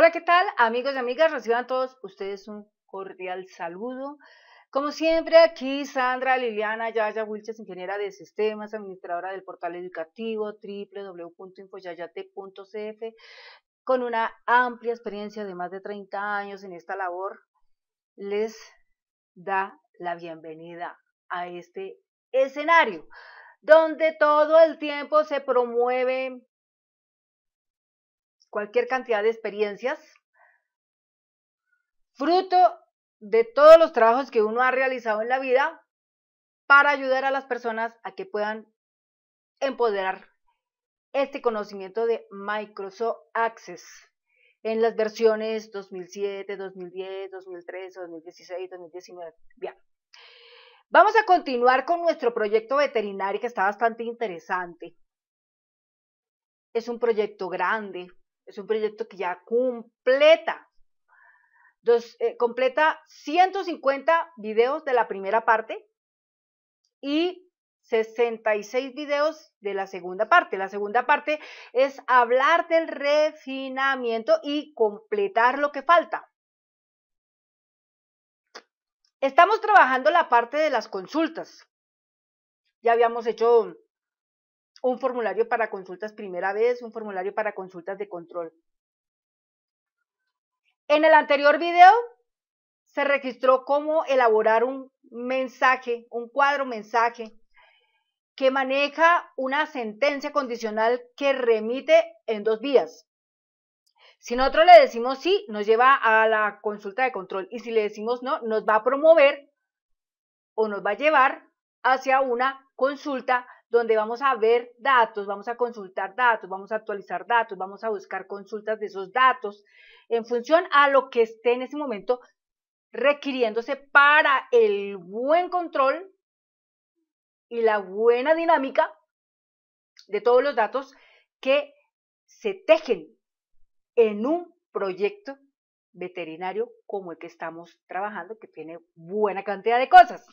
Hola, ¿qué tal? Amigos y amigas, reciban todos ustedes un cordial saludo. Como siempre, aquí Sandra Liliana Yaya Wilches, ingeniera de sistemas, administradora del portal educativo www.infoyayate.cf, con una amplia experiencia de más de 30 años en esta labor, les da la bienvenida a este escenario, donde todo el tiempo se promueven cualquier cantidad de experiencias, fruto de todos los trabajos que uno ha realizado en la vida para ayudar a las personas a que puedan empoderar este conocimiento de Microsoft Access en las versiones 2007, 2010, 2013, 2016, 2019. Bien. Vamos a continuar con nuestro proyecto veterinario que está bastante interesante. Es un proyecto grande, es un proyecto que ya completa. Dos, eh, completa 150 videos de la primera parte y 66 videos de la segunda parte. La segunda parte es hablar del refinamiento y completar lo que falta. Estamos trabajando la parte de las consultas. Ya habíamos hecho un formulario para consultas primera vez, un formulario para consultas de control. En el anterior video se registró cómo elaborar un mensaje, un cuadro mensaje que maneja una sentencia condicional que remite en dos vías. Si nosotros le decimos sí, nos lleva a la consulta de control y si le decimos no, nos va a promover o nos va a llevar hacia una consulta donde vamos a ver datos, vamos a consultar datos, vamos a actualizar datos, vamos a buscar consultas de esos datos en función a lo que esté en ese momento requiriéndose para el buen control y la buena dinámica de todos los datos que se tejen en un proyecto veterinario como el que estamos trabajando, que tiene buena cantidad de cosas.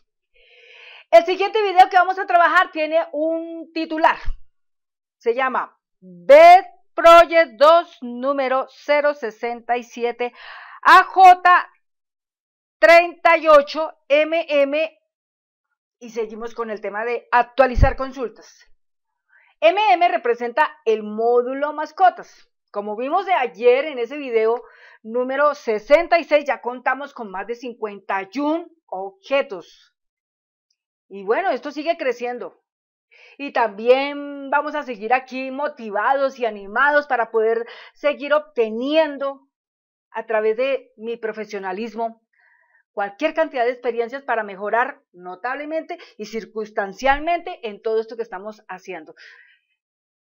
El siguiente video que vamos a trabajar tiene un titular. Se llama Bed Project 2 número 067 AJ38MM y seguimos con el tema de actualizar consultas. MM representa el módulo mascotas. Como vimos de ayer en ese video número 66, ya contamos con más de 51 objetos y bueno, esto sigue creciendo. Y también vamos a seguir aquí motivados y animados para poder seguir obteniendo a través de mi profesionalismo cualquier cantidad de experiencias para mejorar notablemente y circunstancialmente en todo esto que estamos haciendo.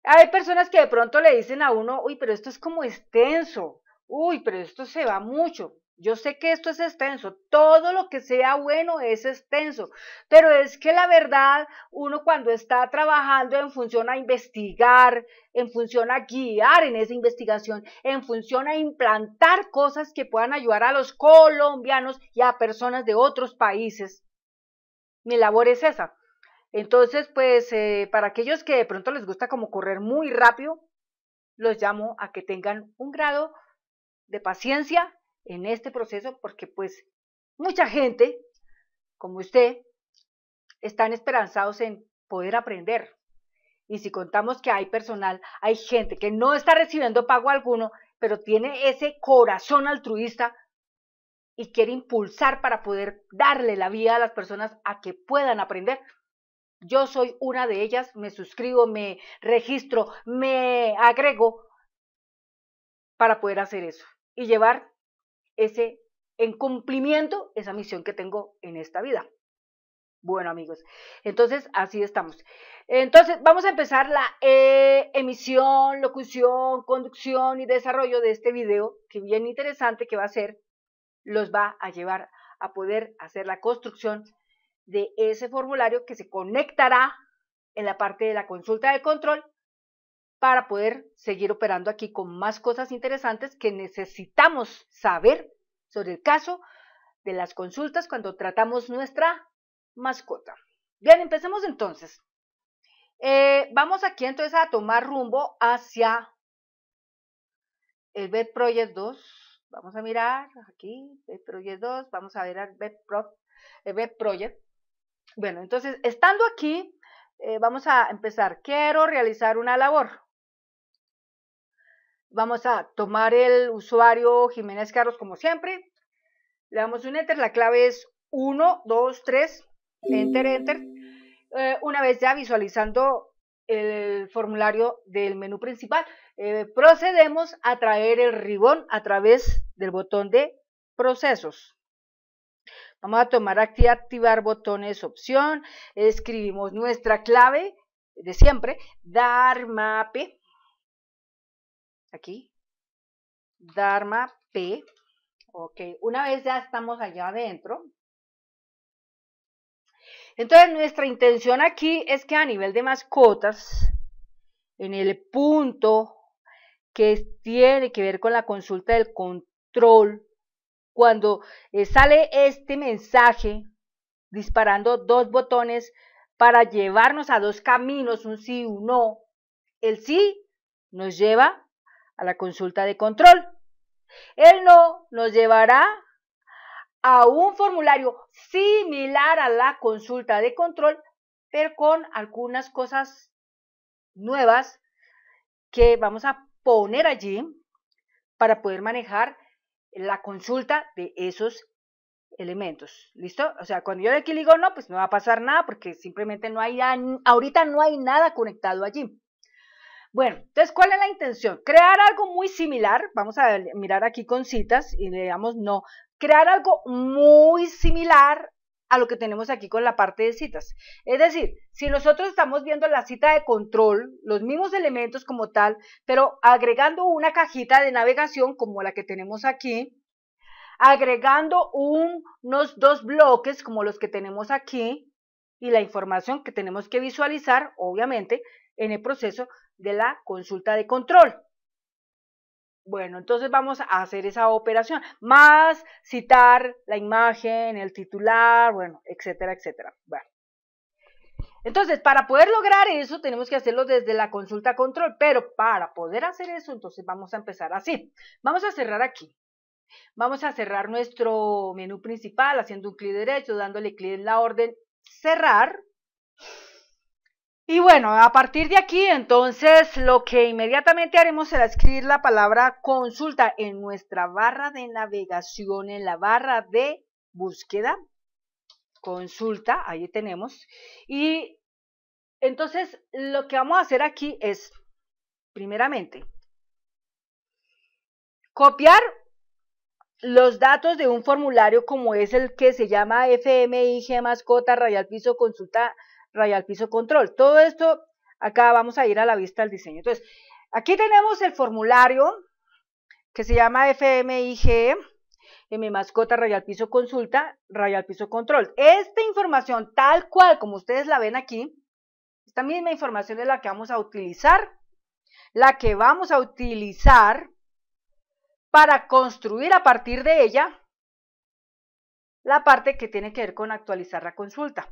Hay personas que de pronto le dicen a uno, uy, pero esto es como extenso, uy, pero esto se va mucho. Yo sé que esto es extenso, todo lo que sea bueno es extenso, pero es que la verdad, uno cuando está trabajando en función a investigar, en función a guiar en esa investigación, en función a implantar cosas que puedan ayudar a los colombianos y a personas de otros países. Mi labor es esa. Entonces, pues, eh, para aquellos que de pronto les gusta como correr muy rápido, los llamo a que tengan un grado de paciencia en este proceso porque pues mucha gente como usted están esperanzados en poder aprender. Y si contamos que hay personal, hay gente que no está recibiendo pago alguno, pero tiene ese corazón altruista y quiere impulsar para poder darle la vida a las personas a que puedan aprender. Yo soy una de ellas, me suscribo, me registro, me agrego para poder hacer eso y llevar ese en cumplimiento esa misión que tengo en esta vida. Bueno, amigos, entonces así estamos. Entonces, vamos a empezar la eh, emisión, locución, conducción y desarrollo de este video, que bien interesante que va a ser, los va a llevar a poder hacer la construcción de ese formulario que se conectará en la parte de la consulta de control para poder seguir operando aquí con más cosas interesantes que necesitamos saber sobre el caso de las consultas cuando tratamos nuestra mascota. Bien, empecemos entonces. Eh, vamos aquí entonces a tomar rumbo hacia el Bed Project 2. Vamos a mirar aquí, Bed Project 2, vamos a ver al Bed, el eh, Project. Bueno, entonces, estando aquí, eh, vamos a empezar. Quiero realizar una labor. Vamos a tomar el usuario Jiménez Carlos como siempre. Le damos un enter, la clave es 1, 2, 3, enter, enter. Eh, una vez ya visualizando el formulario del menú principal, eh, procedemos a traer el ribón a través del botón de procesos. Vamos a tomar aquí activar botones opción, escribimos nuestra clave de siempre, dar Map aquí, Dharma P. Ok, una vez ya estamos allá adentro. Entonces, nuestra intención aquí es que a nivel de mascotas, en el punto que tiene que ver con la consulta del control, cuando eh, sale este mensaje disparando dos botones para llevarnos a dos caminos, un sí y un no, el sí nos lleva a la consulta de control. él no nos llevará a un formulario similar a la consulta de control, pero con algunas cosas nuevas que vamos a poner allí para poder manejar la consulta de esos elementos. ¿Listo? O sea, cuando yo de aquí digo no, pues no va a pasar nada porque simplemente no hay, ahorita no hay nada conectado allí. Bueno, entonces, ¿cuál es la intención? Crear algo muy similar, vamos a mirar aquí con citas y le damos no, crear algo muy similar a lo que tenemos aquí con la parte de citas. Es decir, si nosotros estamos viendo la cita de control, los mismos elementos como tal, pero agregando una cajita de navegación como la que tenemos aquí, agregando unos dos bloques como los que tenemos aquí y la información que tenemos que visualizar, obviamente, en el proceso, de la consulta de control. Bueno, entonces vamos a hacer esa operación, más citar la imagen, el titular, bueno, etcétera, etcétera. Bueno. Entonces, para poder lograr eso, tenemos que hacerlo desde la consulta control, pero para poder hacer eso, entonces vamos a empezar así. Vamos a cerrar aquí. Vamos a cerrar nuestro menú principal haciendo un clic derecho, dándole clic en la orden cerrar. Y bueno, a partir de aquí, entonces, lo que inmediatamente haremos será escribir la palabra consulta en nuestra barra de navegación, en la barra de búsqueda, consulta, ahí tenemos. Y entonces, lo que vamos a hacer aquí es, primeramente, copiar los datos de un formulario como es el que se llama FMIG mascota radial piso consulta Rayal piso control. Todo esto, acá vamos a ir a la vista del diseño. Entonces, aquí tenemos el formulario que se llama FMIG, e, mi mascota rayal piso consulta, rayal piso control. Esta información tal cual como ustedes la ven aquí, esta misma información es la que vamos a utilizar, la que vamos a utilizar para construir a partir de ella la parte que tiene que ver con actualizar la consulta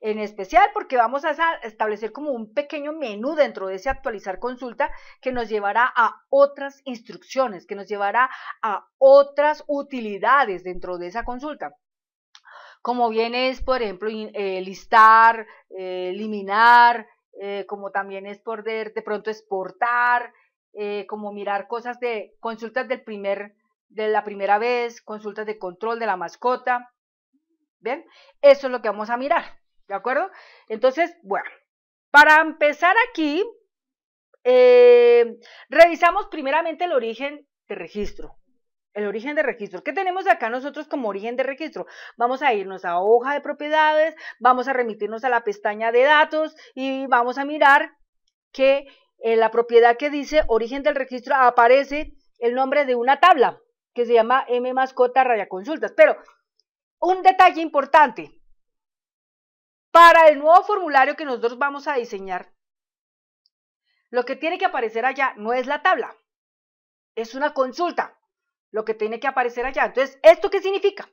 en especial porque vamos a establecer como un pequeño menú dentro de ese actualizar consulta que nos llevará a otras instrucciones, que nos llevará a otras utilidades dentro de esa consulta. Como bien es, por ejemplo, eh, listar, eh, eliminar, eh, como también es poder de pronto exportar, como mirar cosas de consultas del primer, de la primera vez, consultas de control de la mascota, ¿Bien? Eso es lo que vamos a mirar, ¿de acuerdo? Entonces, bueno, para empezar aquí, eh, revisamos primeramente el origen de registro. El origen de registro. ¿Qué tenemos acá nosotros como origen de registro? Vamos a irnos a hoja de propiedades, vamos a remitirnos a la pestaña de datos y vamos a mirar que en la propiedad que dice origen del registro aparece el nombre de una tabla que se llama M mascota raya consultas. Pero un detalle importante. Para el nuevo formulario que nosotros vamos a diseñar, lo que tiene que aparecer allá no es la tabla, es una consulta, lo que tiene que aparecer allá. Entonces, ¿esto qué significa?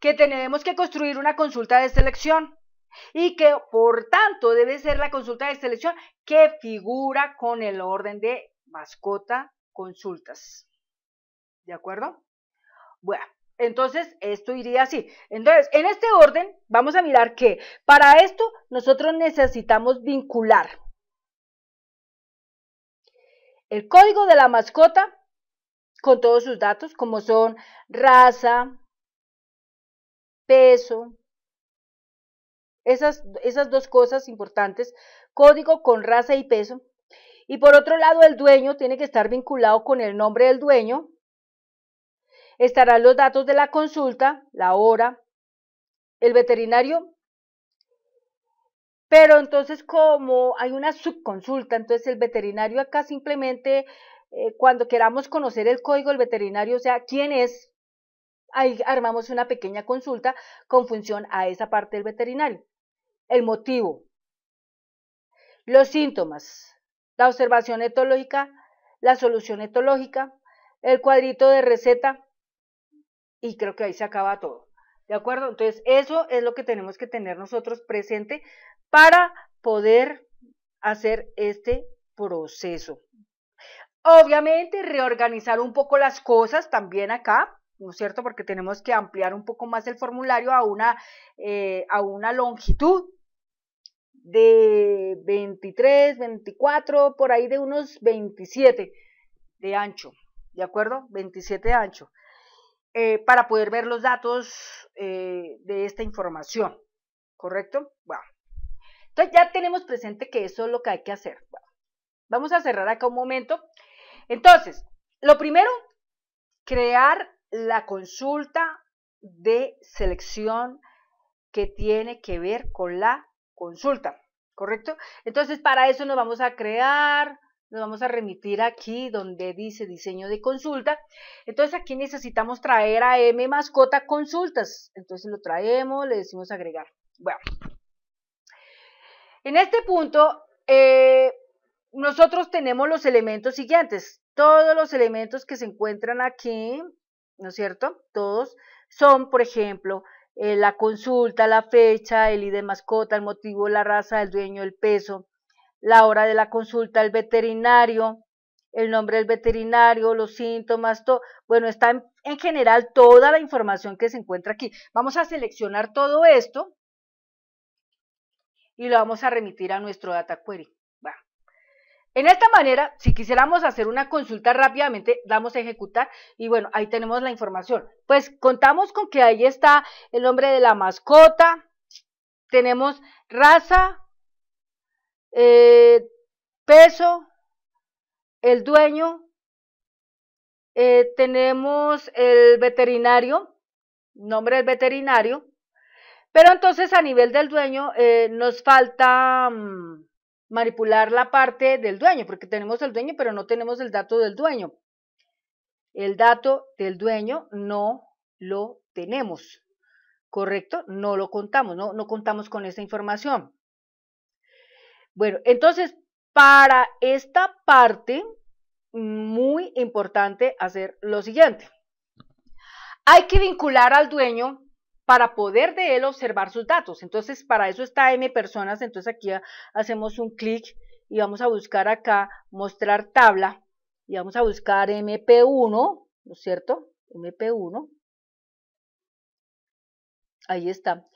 Que tenemos que construir una consulta de selección y que, por tanto, debe ser la consulta de selección que figura con el orden de mascota consultas. ¿De acuerdo? Bueno, entonces, esto iría así. Entonces, en este orden, vamos a mirar que para esto nosotros necesitamos vincular el código de la mascota con todos sus datos, como son raza, peso, esas, esas dos cosas importantes, código con raza y peso. Y por otro lado, el dueño tiene que estar vinculado con el nombre del dueño, Estarán los datos de la consulta, la hora, el veterinario. Pero entonces como hay una subconsulta, entonces el veterinario acá simplemente eh, cuando queramos conocer el código el veterinario, o sea, quién es, ahí armamos una pequeña consulta con función a esa parte del veterinario. El motivo, los síntomas, la observación etológica, la solución etológica, el cuadrito de receta, y creo que ahí se acaba todo. ¿De acuerdo? Entonces, eso es lo que tenemos que tener nosotros presente para poder hacer este proceso. Obviamente, reorganizar un poco las cosas también acá, ¿no es cierto? Porque tenemos que ampliar un poco más el formulario a una, eh, a una longitud de 23, 24, por ahí de unos 27 de ancho, ¿de acuerdo? 27 de ancho. Eh, para poder ver los datos eh, de esta información, ¿correcto? Bueno, entonces ya tenemos presente que eso es lo que hay que hacer. vamos a cerrar acá un momento. Entonces, lo primero, crear la consulta de selección que tiene que ver con la consulta, ¿correcto? Entonces, para eso nos vamos a crear nos vamos a remitir aquí donde dice diseño de consulta. Entonces aquí necesitamos traer a M mascota consultas. Entonces lo traemos, le decimos agregar. Bueno, en este punto eh, nosotros tenemos los elementos siguientes. Todos los elementos que se encuentran aquí, ¿no es cierto? Todos son, por ejemplo, eh, la consulta, la fecha, el ID mascota, el motivo, la raza, el dueño, el peso, la hora de la consulta el veterinario, el nombre del veterinario, los síntomas, todo. Bueno, está en, general toda la información que se encuentra aquí. Vamos a seleccionar todo esto y lo vamos a remitir a nuestro data query. En esta manera, si quisiéramos hacer una consulta rápidamente, damos a ejecutar y bueno, ahí tenemos la información. Pues contamos con que ahí está el nombre de la mascota, tenemos raza, eh, peso, el dueño, eh, tenemos el veterinario, nombre del veterinario, pero entonces a nivel del dueño eh, nos falta mm, manipular la parte del dueño, porque tenemos el dueño, pero no tenemos el dato del dueño. El dato del dueño no lo tenemos, ¿correcto? No lo contamos, no, no contamos con esta información. Bueno, entonces, para esta parte, muy importante hacer lo siguiente. Hay que vincular al dueño para poder de él observar sus datos. Entonces, para eso está M personas. Entonces, aquí hacemos un clic y vamos a buscar acá mostrar tabla y vamos a buscar MP1, ¿no es cierto? MP1. Ahí está.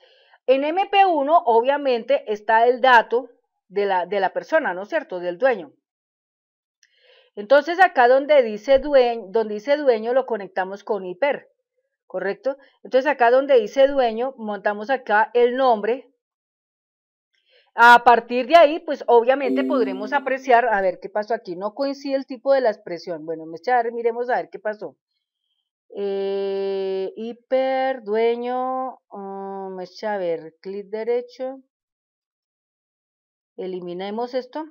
En MP1, obviamente, está el dato de la, de la persona, ¿no es cierto? Del dueño. Entonces acá donde dice dueño, donde dice dueño lo conectamos con hiper, ¿correcto? Entonces acá donde dice dueño montamos acá el nombre. A partir de ahí, pues obviamente podremos apreciar, a ver qué pasó aquí, no coincide el tipo de la expresión. Bueno, miremos a ver qué pasó. Eh, hiper, dueño, um, a ver, clic derecho, Eliminemos esto.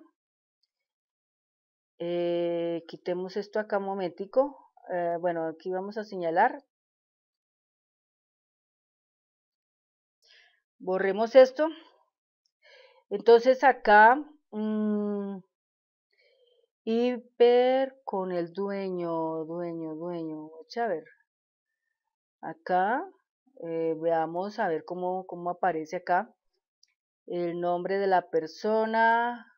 Eh, quitemos esto acá un momentico. Eh, bueno, aquí vamos a señalar. Borremos esto. Entonces acá, mm, hiper con el dueño, dueño, dueño. A ver, acá eh, veamos a ver cómo, cómo aparece acá el nombre de la persona,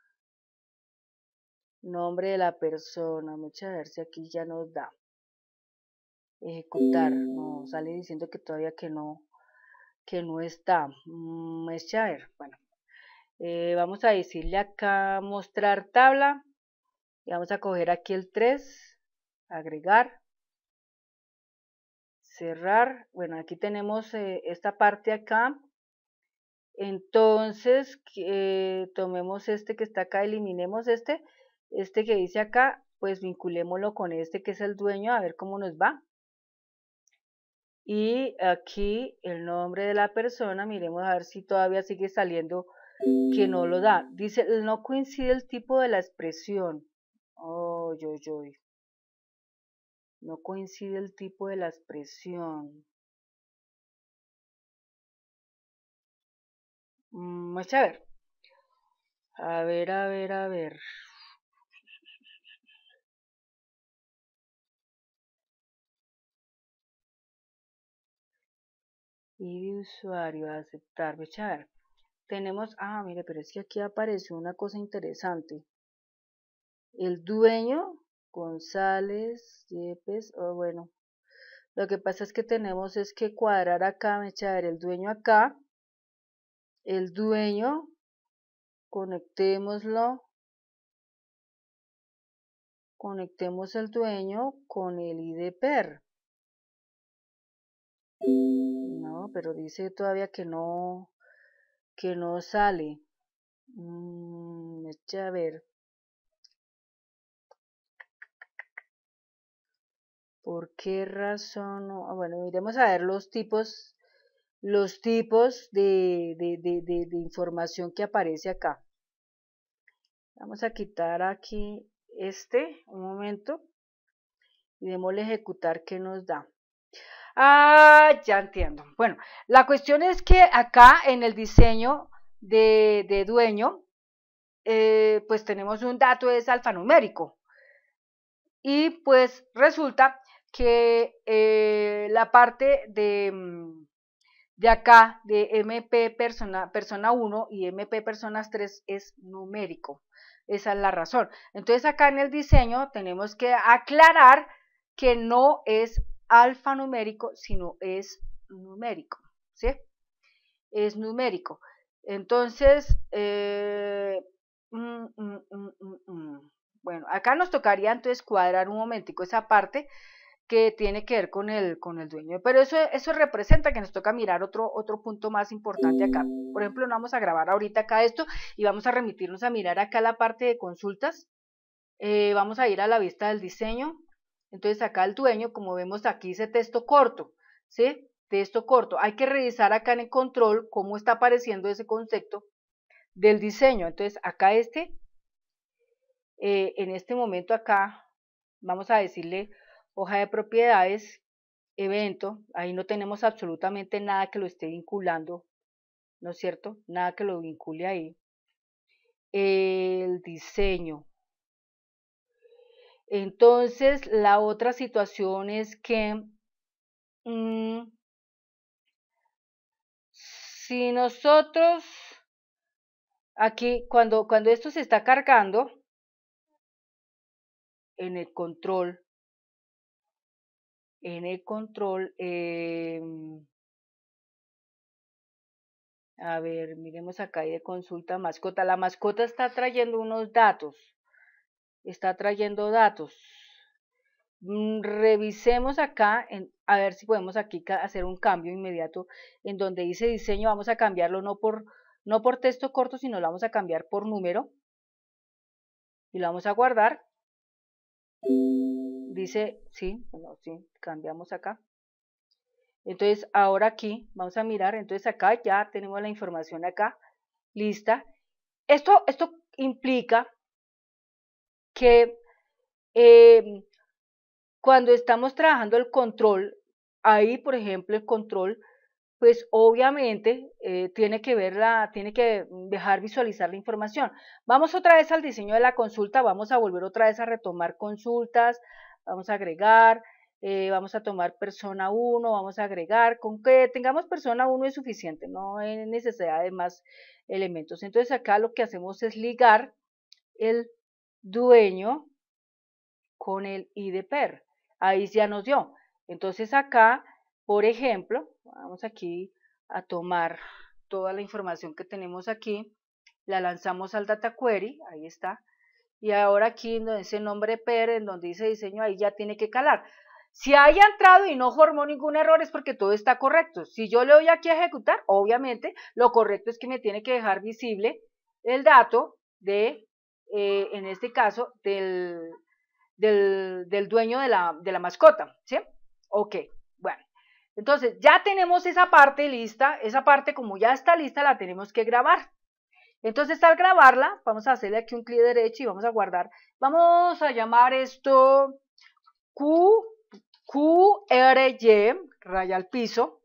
nombre de la persona, muchas ver si aquí ya nos da. Ejecutar, nos sale diciendo que todavía que no, que no está. Mm, ver, bueno, eh, vamos a decirle acá mostrar tabla y vamos a coger aquí el 3, agregar, cerrar. Bueno, aquí tenemos eh, esta parte acá entonces, eh, tomemos este que está acá, eliminemos este, este que dice acá, pues vinculémoslo con este que es el dueño, a ver cómo nos va. Y aquí el nombre de la persona, miremos a ver si todavía sigue saliendo que no lo da. Dice, no coincide el tipo de la expresión. Oh, yo, yo. No coincide el tipo de la expresión. Vamos mm, pues, a ver. A ver, a ver, a ver. Y de usuario, aceptar, Vamos pues, a ver. Tenemos, ah, mire, pero es que aquí aparece una cosa interesante. El dueño, González, Yepes, o bueno. Lo que pasa es que tenemos es que cuadrar acá, echa pues, a ver, el dueño acá el dueño, conectémoslo, conectemos el dueño con el id per. No, pero dice todavía que no, que no sale. Mm, a ver. ¿Por qué razón? Ah, bueno, iremos a ver los tipos los tipos de, información que aparece acá. Vamos a quitar aquí este, un momento, y démosle ejecutar que nos da. Ah, ya entiendo. Bueno, la cuestión es que acá en el diseño de, dueño, eh, pues tenemos un dato es alfanumérico. Y pues resulta que eh, la parte de mm, de acá de MP persona, persona 1 y MP personas 3 es numérico. Esa es la razón. Entonces acá en el diseño tenemos que aclarar que no es alfanumérico, sino es numérico. ¿Sí? Es numérico. Entonces, eh, mm, mm, mm, bueno, acá nos tocaría entonces cuadrar un momentico esa parte que tiene que ver con el, con el dueño. Pero eso, eso representa que nos toca mirar otro, otro punto más importante acá. Por ejemplo, no vamos a grabar ahorita acá esto y vamos a remitirnos a mirar acá la parte de consultas. Eh, vamos a ir a la vista del diseño. Entonces acá el dueño, como vemos aquí, dice texto corto, ¿sí? Texto corto. Hay que revisar acá en el control cómo está apareciendo ese concepto del diseño. Entonces acá este, eh, en este momento acá, vamos a decirle hoja de propiedades, evento, ahí no tenemos absolutamente nada que lo esté vinculando, ¿no es cierto? Nada que lo vincule ahí. El diseño. Entonces, la otra situación es que mm, si nosotros aquí, cuando, cuando esto se está cargando, en el control en el control. Em, a ver, miremos acá y de consulta mascota. La mascota está trayendo unos datos. Está trayendo datos. Mm, revisemos acá, en, a ver si podemos aquí hacer un cambio inmediato en donde dice diseño, vamos a cambiarlo no por, no por texto corto, sino lo vamos a cambiar por número. Y lo vamos a guardar dice, sí, bueno, sí, cambiamos acá. Entonces, ahora aquí, vamos a mirar, entonces acá ya tenemos la información acá, lista. Esto, esto implica que em, cuando estamos trabajando el control, ahí, por ejemplo, el control, pues obviamente eh, tiene que verla, tiene que dejar visualizar la información. Vamos otra vez al diseño de la consulta, vamos a volver otra vez a retomar consultas, vamos a agregar, eh, vamos a tomar persona 1, vamos a agregar, con que tengamos persona 1 es suficiente, no hay necesidad de más elementos. Entonces acá lo que hacemos es ligar el dueño con el id per. Ahí ya nos dio. Entonces acá, por ejemplo, vamos aquí a tomar toda la información que tenemos aquí, la lanzamos al data query, ahí está, y ahora aquí en ese nombre PER, en donde dice diseño, ahí ya tiene que calar. Si haya entrado y no formó ningún error es porque todo está correcto. Si yo le doy aquí a ejecutar, obviamente lo correcto es que me tiene que dejar visible el dato de, eh, en este caso, del, del, dueño de la, de la, mascota, ¿sí? Ok, bueno. Entonces ya tenemos esa parte lista, esa parte como ya está lista la tenemos que grabar. Entonces al grabarla, vamos a hacerle aquí un clic derecho y vamos a guardar. Vamos a llamar esto Q, QRY, raya al piso.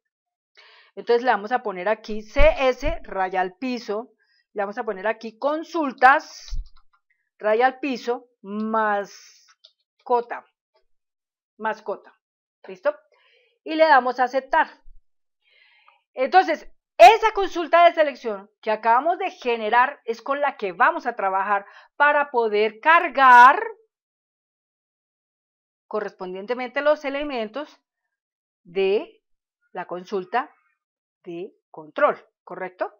Entonces le vamos a poner aquí CS, raya al piso. Le vamos a poner aquí consultas, raya al piso, más Mascota. ¿Listo? Y le damos a aceptar. Entonces, esa consulta de selección que acabamos de generar es con la que vamos a trabajar para poder cargar correspondientemente los elementos de la consulta de control, ¿correcto?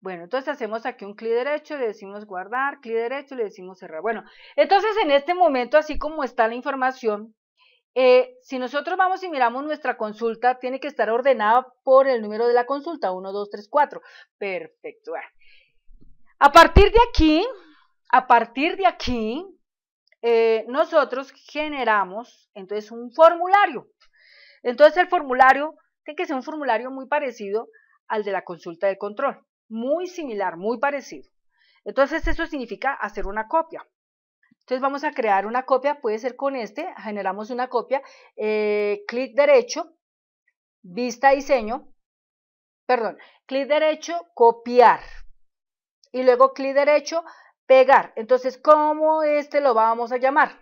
Bueno, entonces hacemos aquí un clic derecho, le decimos guardar, clic derecho, le decimos cerrar. Bueno, entonces en este momento, así como está la información, eh, si nosotros vamos y miramos nuestra consulta, tiene que estar ordenada por el número de la consulta, 1, 2, 3, 4. Perfecto. A partir de aquí, a partir de aquí, eh, nosotros generamos entonces un formulario. Entonces el formulario tiene que ser un formulario muy parecido al de la consulta de control, muy similar, muy parecido. Entonces eso significa hacer una copia. Entonces vamos a crear una copia, puede ser con este, generamos una copia, eh, clic derecho, vista diseño, perdón, clic derecho, copiar, y luego clic derecho, pegar. Entonces, ¿cómo este lo vamos a llamar?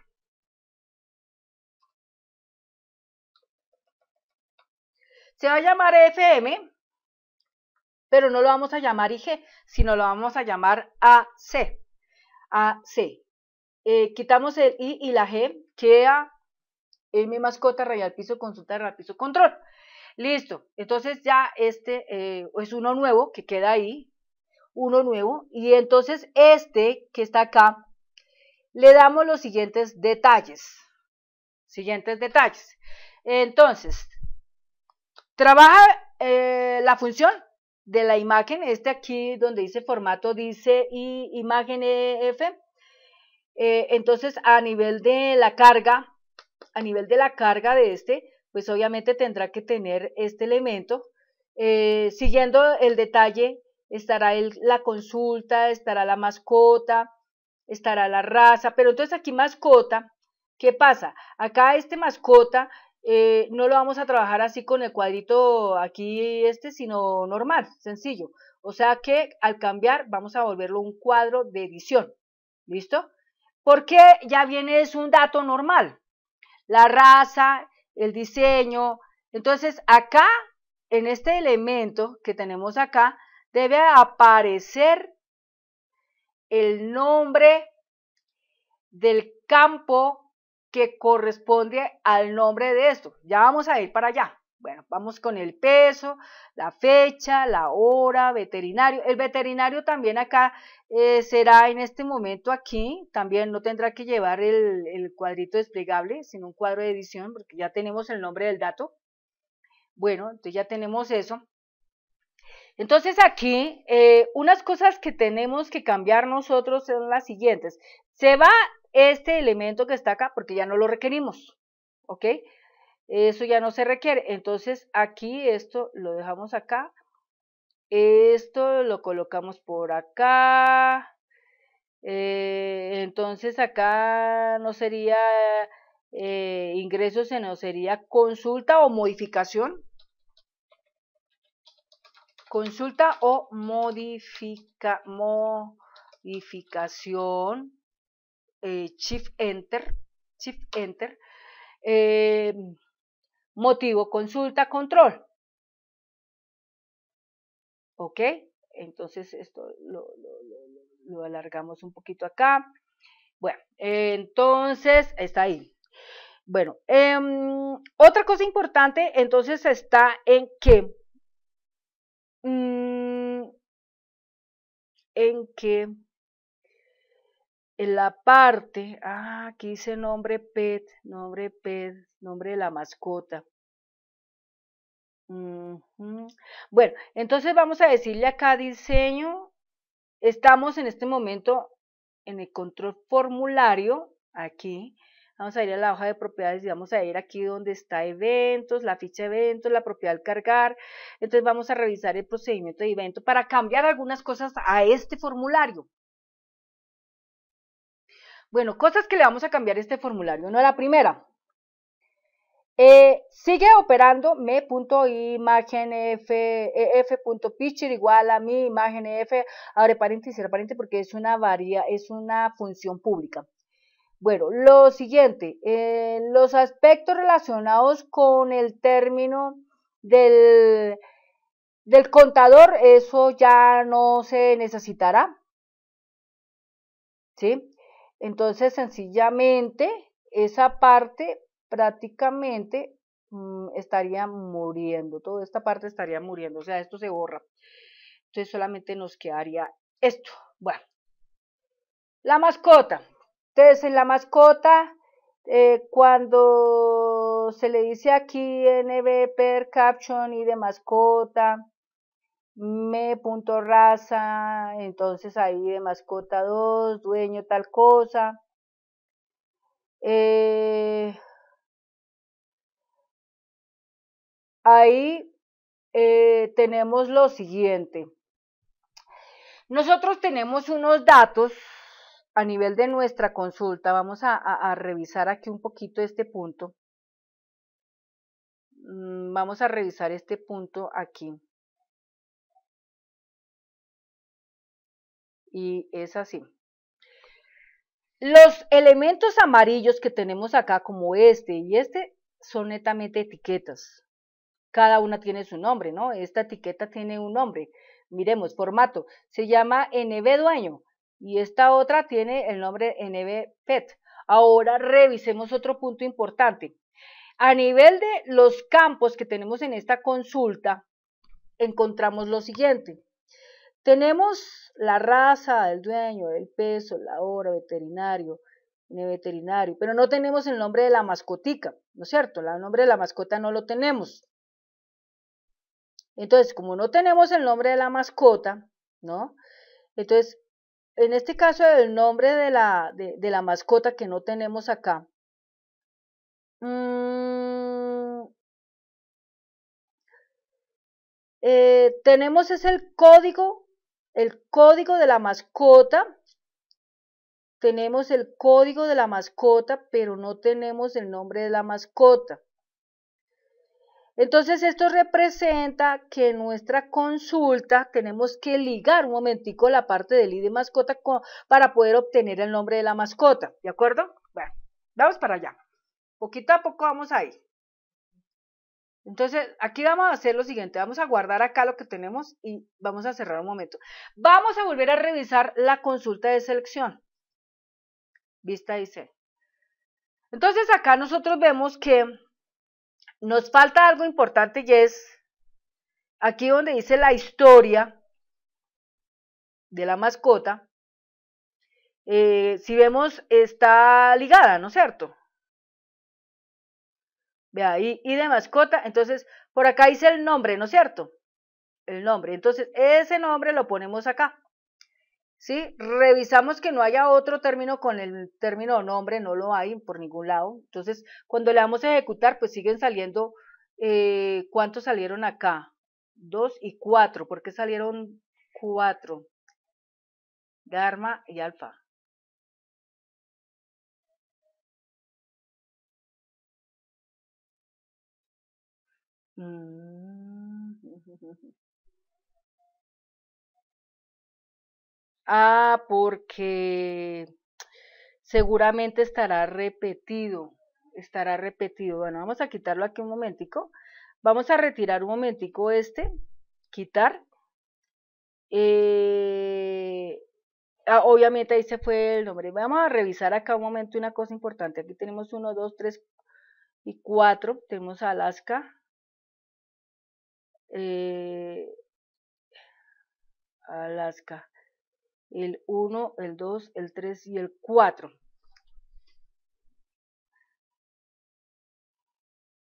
Se va a llamar FM, pero no lo vamos a llamar IG, sino lo vamos a llamar AC. AC. Eh, quitamos el I y la G, queda eh, mi mascota, real piso, consulta, al piso, control. Listo, entonces ya este eh, es uno nuevo que queda ahí, uno nuevo, y entonces este que está acá, le damos los siguientes detalles, siguientes detalles. Entonces, trabaja la función de la imagen, este aquí donde dice formato, dice I, imagen EF, eh, entonces, a nivel de la carga, a nivel de la carga de este, pues obviamente tendrá que tener este elemento. Eh, siguiendo el detalle, estará la consulta, estará la mascota, estará la raza, pero entonces aquí mascota, ¿qué pasa? Acá este mascota eh, no lo vamos a trabajar así con el cuadrito aquí este, sino normal, sencillo. O sea que al cambiar vamos a volverlo un cuadro de edición, ¿listo? porque ya viene es un dato normal. La raza, el diseño. Entonces, acá, en este elemento que tenemos acá, debe aparecer el nombre del campo que corresponde al nombre de esto. Ya vamos a ir para allá. Bueno, vamos con el peso, la fecha, la hora, veterinario. El veterinario también acá eh, será en este momento aquí, también no tendrá que llevar el, cuadrito desplegable, sino un cuadro de edición, porque ya tenemos el nombre del dato. Bueno, entonces ya tenemos eso. Entonces aquí, eh, unas cosas que tenemos que cambiar nosotros son las siguientes. Se va este elemento que está acá, porque ya no lo requerimos, ¿ok? Eso ya no se requiere. Entonces aquí esto lo dejamos acá. Esto lo colocamos por acá. Eh, entonces acá no sería eh, ingresos ingreso, sino sería consulta o modificación. Consulta o modifica, modificación. Eh, shift Enter. Shift Enter. Motivo, consulta, control. ¿Ok? Entonces esto lo, alargamos un poquito acá. Bueno, entonces está ahí. Bueno, em, otra cosa importante entonces está en que, mm, en que, en la parte, ah, aquí dice nombre pet, nombre pet, nombre de la mascota. Bueno, entonces vamos a decirle acá diseño. Estamos en este momento en el control formulario, aquí. Vamos a ir a la hoja de propiedades y vamos a ir aquí donde está eventos, la ficha de eventos, la propiedad al cargar. Entonces vamos a revisar el procedimiento de evento para cambiar algunas cosas a este formulario. Bueno, cosas que le vamos a cambiar este formulario. No, la primera. Eh, sigue operando me e, igual a mi imagen f, abre paréntesis, abre paréntesis porque es una varía, es una función pública. Bueno, lo siguiente, eh, los aspectos relacionados con el término del, del contador, eso ya no se necesitará. ¿Sí? Entonces, sencillamente, esa parte prácticamente mm, estaría muriendo, toda esta parte estaría muriendo, o sea, esto se borra. Entonces solamente nos quedaría esto. Bueno, la mascota. Entonces, en la mascota, eh, cuando se le dice aquí NB per caption y de mascota, me punto raza, entonces ahí de mascota 2, dueño tal cosa. Eh, ahí eh, tenemos lo siguiente. Nosotros tenemos unos datos a nivel de nuestra consulta. Vamos a revisar aquí un poquito este punto. Mm, vamos a revisar este punto aquí. y es así. Los elementos amarillos que tenemos acá, como este y este, son netamente etiquetas. Cada una tiene su nombre, ¿no? Esta etiqueta tiene un nombre. Miremos, formato. Se llama NB Dueño y esta otra tiene el nombre NB Pet. Ahora revisemos otro punto importante. A nivel de los campos que tenemos en esta consulta, encontramos lo siguiente. Tenemos la raza, el dueño, el peso, la hora, veterinario, eh, veterinario, pero no tenemos el nombre de la mascotica, ¿no es cierto? El nombre de la mascota no lo tenemos. Entonces, como no tenemos el nombre de la mascota, ¿no? Entonces, en este caso, el nombre de la, la mascota que no tenemos acá, mm, eh, tenemos es el código el código de la mascota. Tenemos el código de la mascota, pero no tenemos el nombre de la mascota. Entonces esto representa que en nuestra consulta tenemos que ligar un momentico la parte del ID mascota para poder obtener el nombre de la mascota, ¿de acuerdo? Bueno, vamos para allá. Poquito a poco vamos ahí. Entonces, aquí vamos a hacer lo siguiente, vamos a guardar acá lo que tenemos y vamos a cerrar un momento. Vamos a volver a revisar la consulta de selección. Vista dice. Entonces, acá nosotros vemos que nos falta algo importante y es aquí donde dice la historia de la mascota. Eh, si vemos, está ligada, ¿no es cierto? Vea, y, y de mascota, entonces por acá hice el nombre, ¿no es cierto? El nombre. Entonces, ese nombre lo ponemos acá. ¿Sí? Revisamos que no haya otro término con el término nombre, no lo hay por ningún lado. Entonces, cuando le vamos a ejecutar, pues siguen saliendo, eh, ¿cuántos salieron acá? Dos y cuatro, porque salieron cuatro. Dharma y alfa. Mm. Ah, porque seguramente estará repetido, estará repetido. Bueno, vamos a quitarlo aquí un momentico. Vamos a retirar un momentico este, quitar. Eh, ah, obviamente ahí se fue el nombre. Vamos a revisar acá un momento una cosa importante. Aquí tenemos uno, dos, tres y cuatro. Tenemos Alaska, eh, Alaska. El 1, el 2, el 3 y el 4.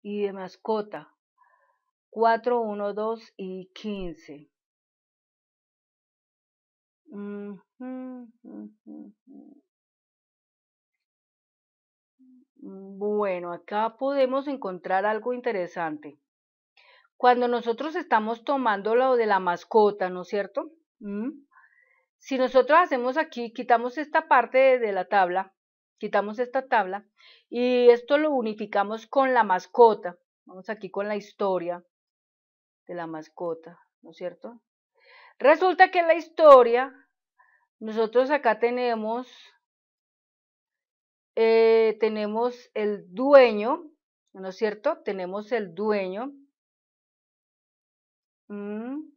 Y de mascota. 4, 1, 2 y 15. Bueno, acá podemos encontrar algo interesante. Cuando nosotros estamos tomando lo de la mascota, ¿no es cierto? ¿Mm? Si nosotros hacemos aquí, quitamos esta parte de la tabla, quitamos esta tabla y esto lo unificamos con la mascota. Vamos aquí con la historia de la mascota, ¿no es cierto? Resulta que en la historia, nosotros acá tenemos, eh, tenemos el dueño, ¿no es cierto? Tenemos el dueño, Mm.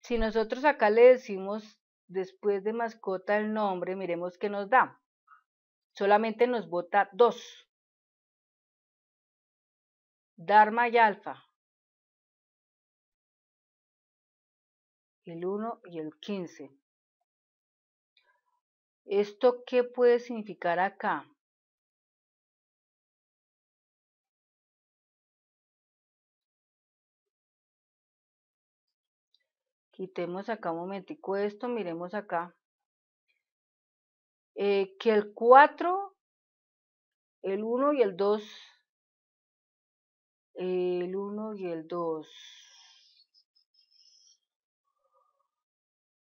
Si nosotros acá le decimos después de mascota el nombre, miremos qué nos da. Solamente nos bota dos. Dharma y alfa. El 1 y el 15. ¿Esto qué puede significar acá? quitemos acá un momentico esto, miremos acá. Eh, que el 4, el 1 y el 2, el 1 y el 2,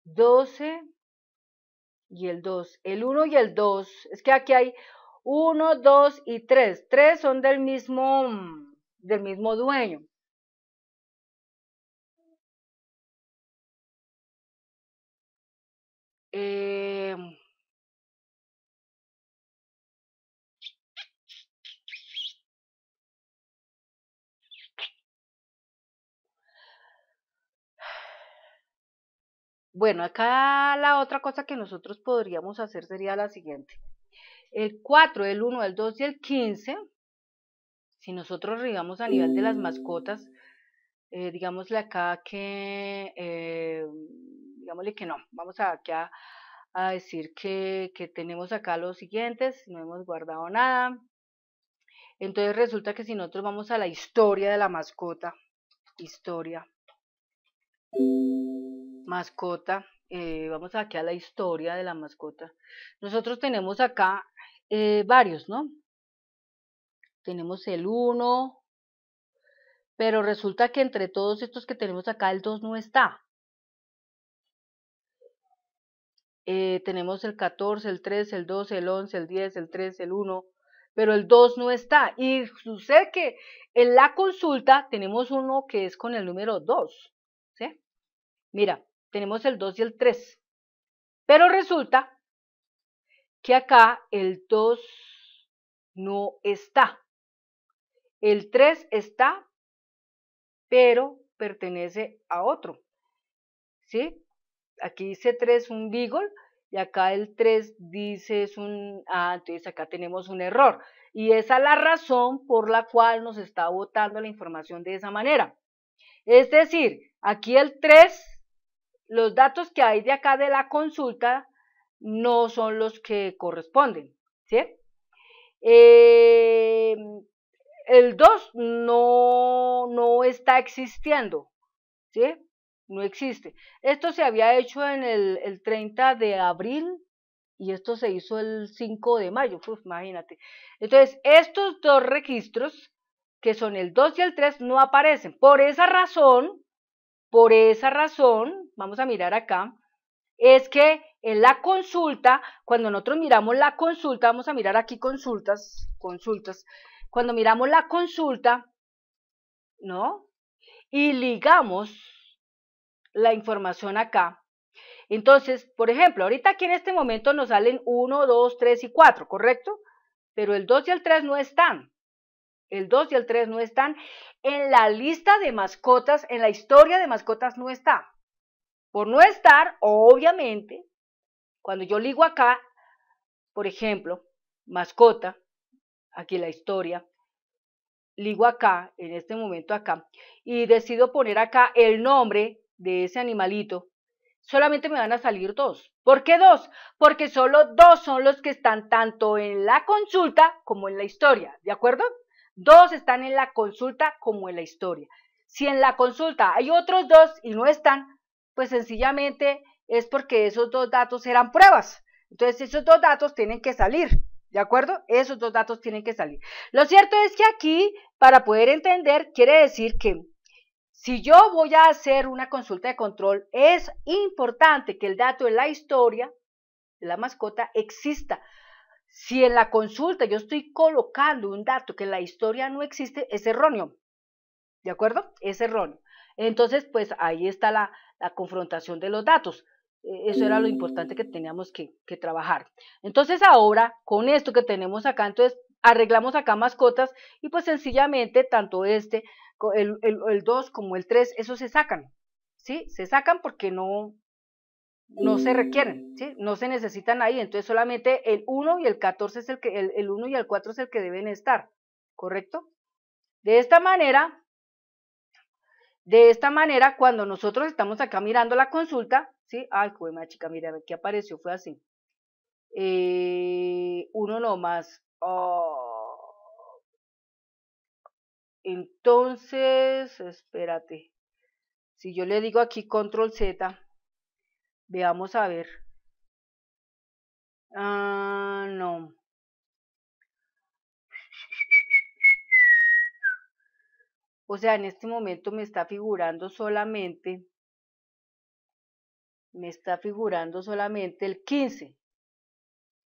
12 y el 2, el 1 y el 2, es que aquí hay 1, 2 y 3, 3 son del mismo, del mismo dueño. Eh, bueno, acá la otra cosa que nosotros podríamos hacer sería la siguiente. El 4, el 1, el 2 y el 15, si nosotros arribamos a nivel de las mascotas, eh, digámosle acá que eh, digámosle que no. Vamos aquí a, decir que, tenemos acá los siguientes, no hemos guardado nada. Entonces resulta que si nosotros vamos a la historia de la mascota, historia, mascota, eh, vamos aquí a la historia de la mascota. Nosotros tenemos acá eh, varios, ¿no? Tenemos el 1, pero resulta que entre todos estos que tenemos acá el 2 no está. Eh, tenemos el 14, el 3, el 12, el 11, el 10, el 3, el 1, pero el 2 no está. Y sucede que en la consulta tenemos uno que es con el número 2. ¿sí? Mira, tenemos el 2 y el 3. Pero resulta que acá el 2 no está. El 3 está, pero pertenece a otro. ¿Sí? aquí dice 3 un beagle y acá el 3 dice es un, ah, entonces acá tenemos un error. Y esa es la razón por la cual nos está botando la información de esa manera. Es decir, aquí el 3, los datos que hay de acá de la consulta no son los que corresponden, ¿sí? Eh, el 2 no, no está existiendo, ¿sí? no existe. Esto se había hecho en el, el 30 de abril y esto se hizo el 5 de mayo, imagínate. Entonces, estos dos registros, que son el 2 y el 3, no aparecen. Por esa razón, por esa razón, vamos a mirar acá, es que en la consulta, cuando nosotros miramos la consulta, vamos a mirar aquí consultas, consultas, cuando miramos la consulta, ¿no? Y ligamos la información acá. Entonces, por ejemplo, ahorita aquí en este momento nos salen 1, 2, 3 y 4, ¿correcto? Pero el 2 y el 3 no están. El 2 y el 3 no están. En la lista de mascotas, en la historia de mascotas no está. Por no estar, obviamente, cuando yo ligo acá, por ejemplo, mascota, aquí la historia, ligo acá, en este momento acá, y decido poner acá el nombre de ese animalito, solamente me van a salir dos. ¿Por qué dos? Porque solo dos son los que están tanto en la consulta como en la historia, ¿de acuerdo? Dos están en la consulta como en la historia. Si en la consulta hay otros dos y no están, pues sencillamente es porque esos dos datos eran pruebas. Entonces esos dos datos tienen que salir, ¿de acuerdo? Esos dos datos tienen que salir. Lo cierto es que aquí, para poder entender, quiere decir que si yo voy a hacer una consulta de control, es importante que el dato de la historia de la mascota exista. Si en la consulta yo estoy colocando un dato que en la historia no existe, es erróneo. ¿De acuerdo? Es erróneo. Entonces, pues ahí está la, confrontación de los datos. E, eso era lo importante que teníamos que, que, trabajar. Entonces ahora, con esto que tenemos acá, entonces arreglamos acá mascotas y pues sencillamente tanto este el, 2 como el 3, esos se sacan, ¿sí? Se sacan porque no, no se requieren, ¿sí? No se necesitan ahí, entonces solamente el 1 y el 14 es el que, el, 1 y el 4 es el que deben estar, ¿correcto? De esta manera, de esta manera, cuando nosotros estamos acá mirando la consulta, ¿sí? Ay, joder, chica, mira, a ver qué apareció, fue así. Eh, uno nomás. Oh entonces, espérate. Si yo le digo aquí control Z, veamos a ver. Ah, no. O sea, en este momento me está figurando solamente, me está figurando solamente el 15.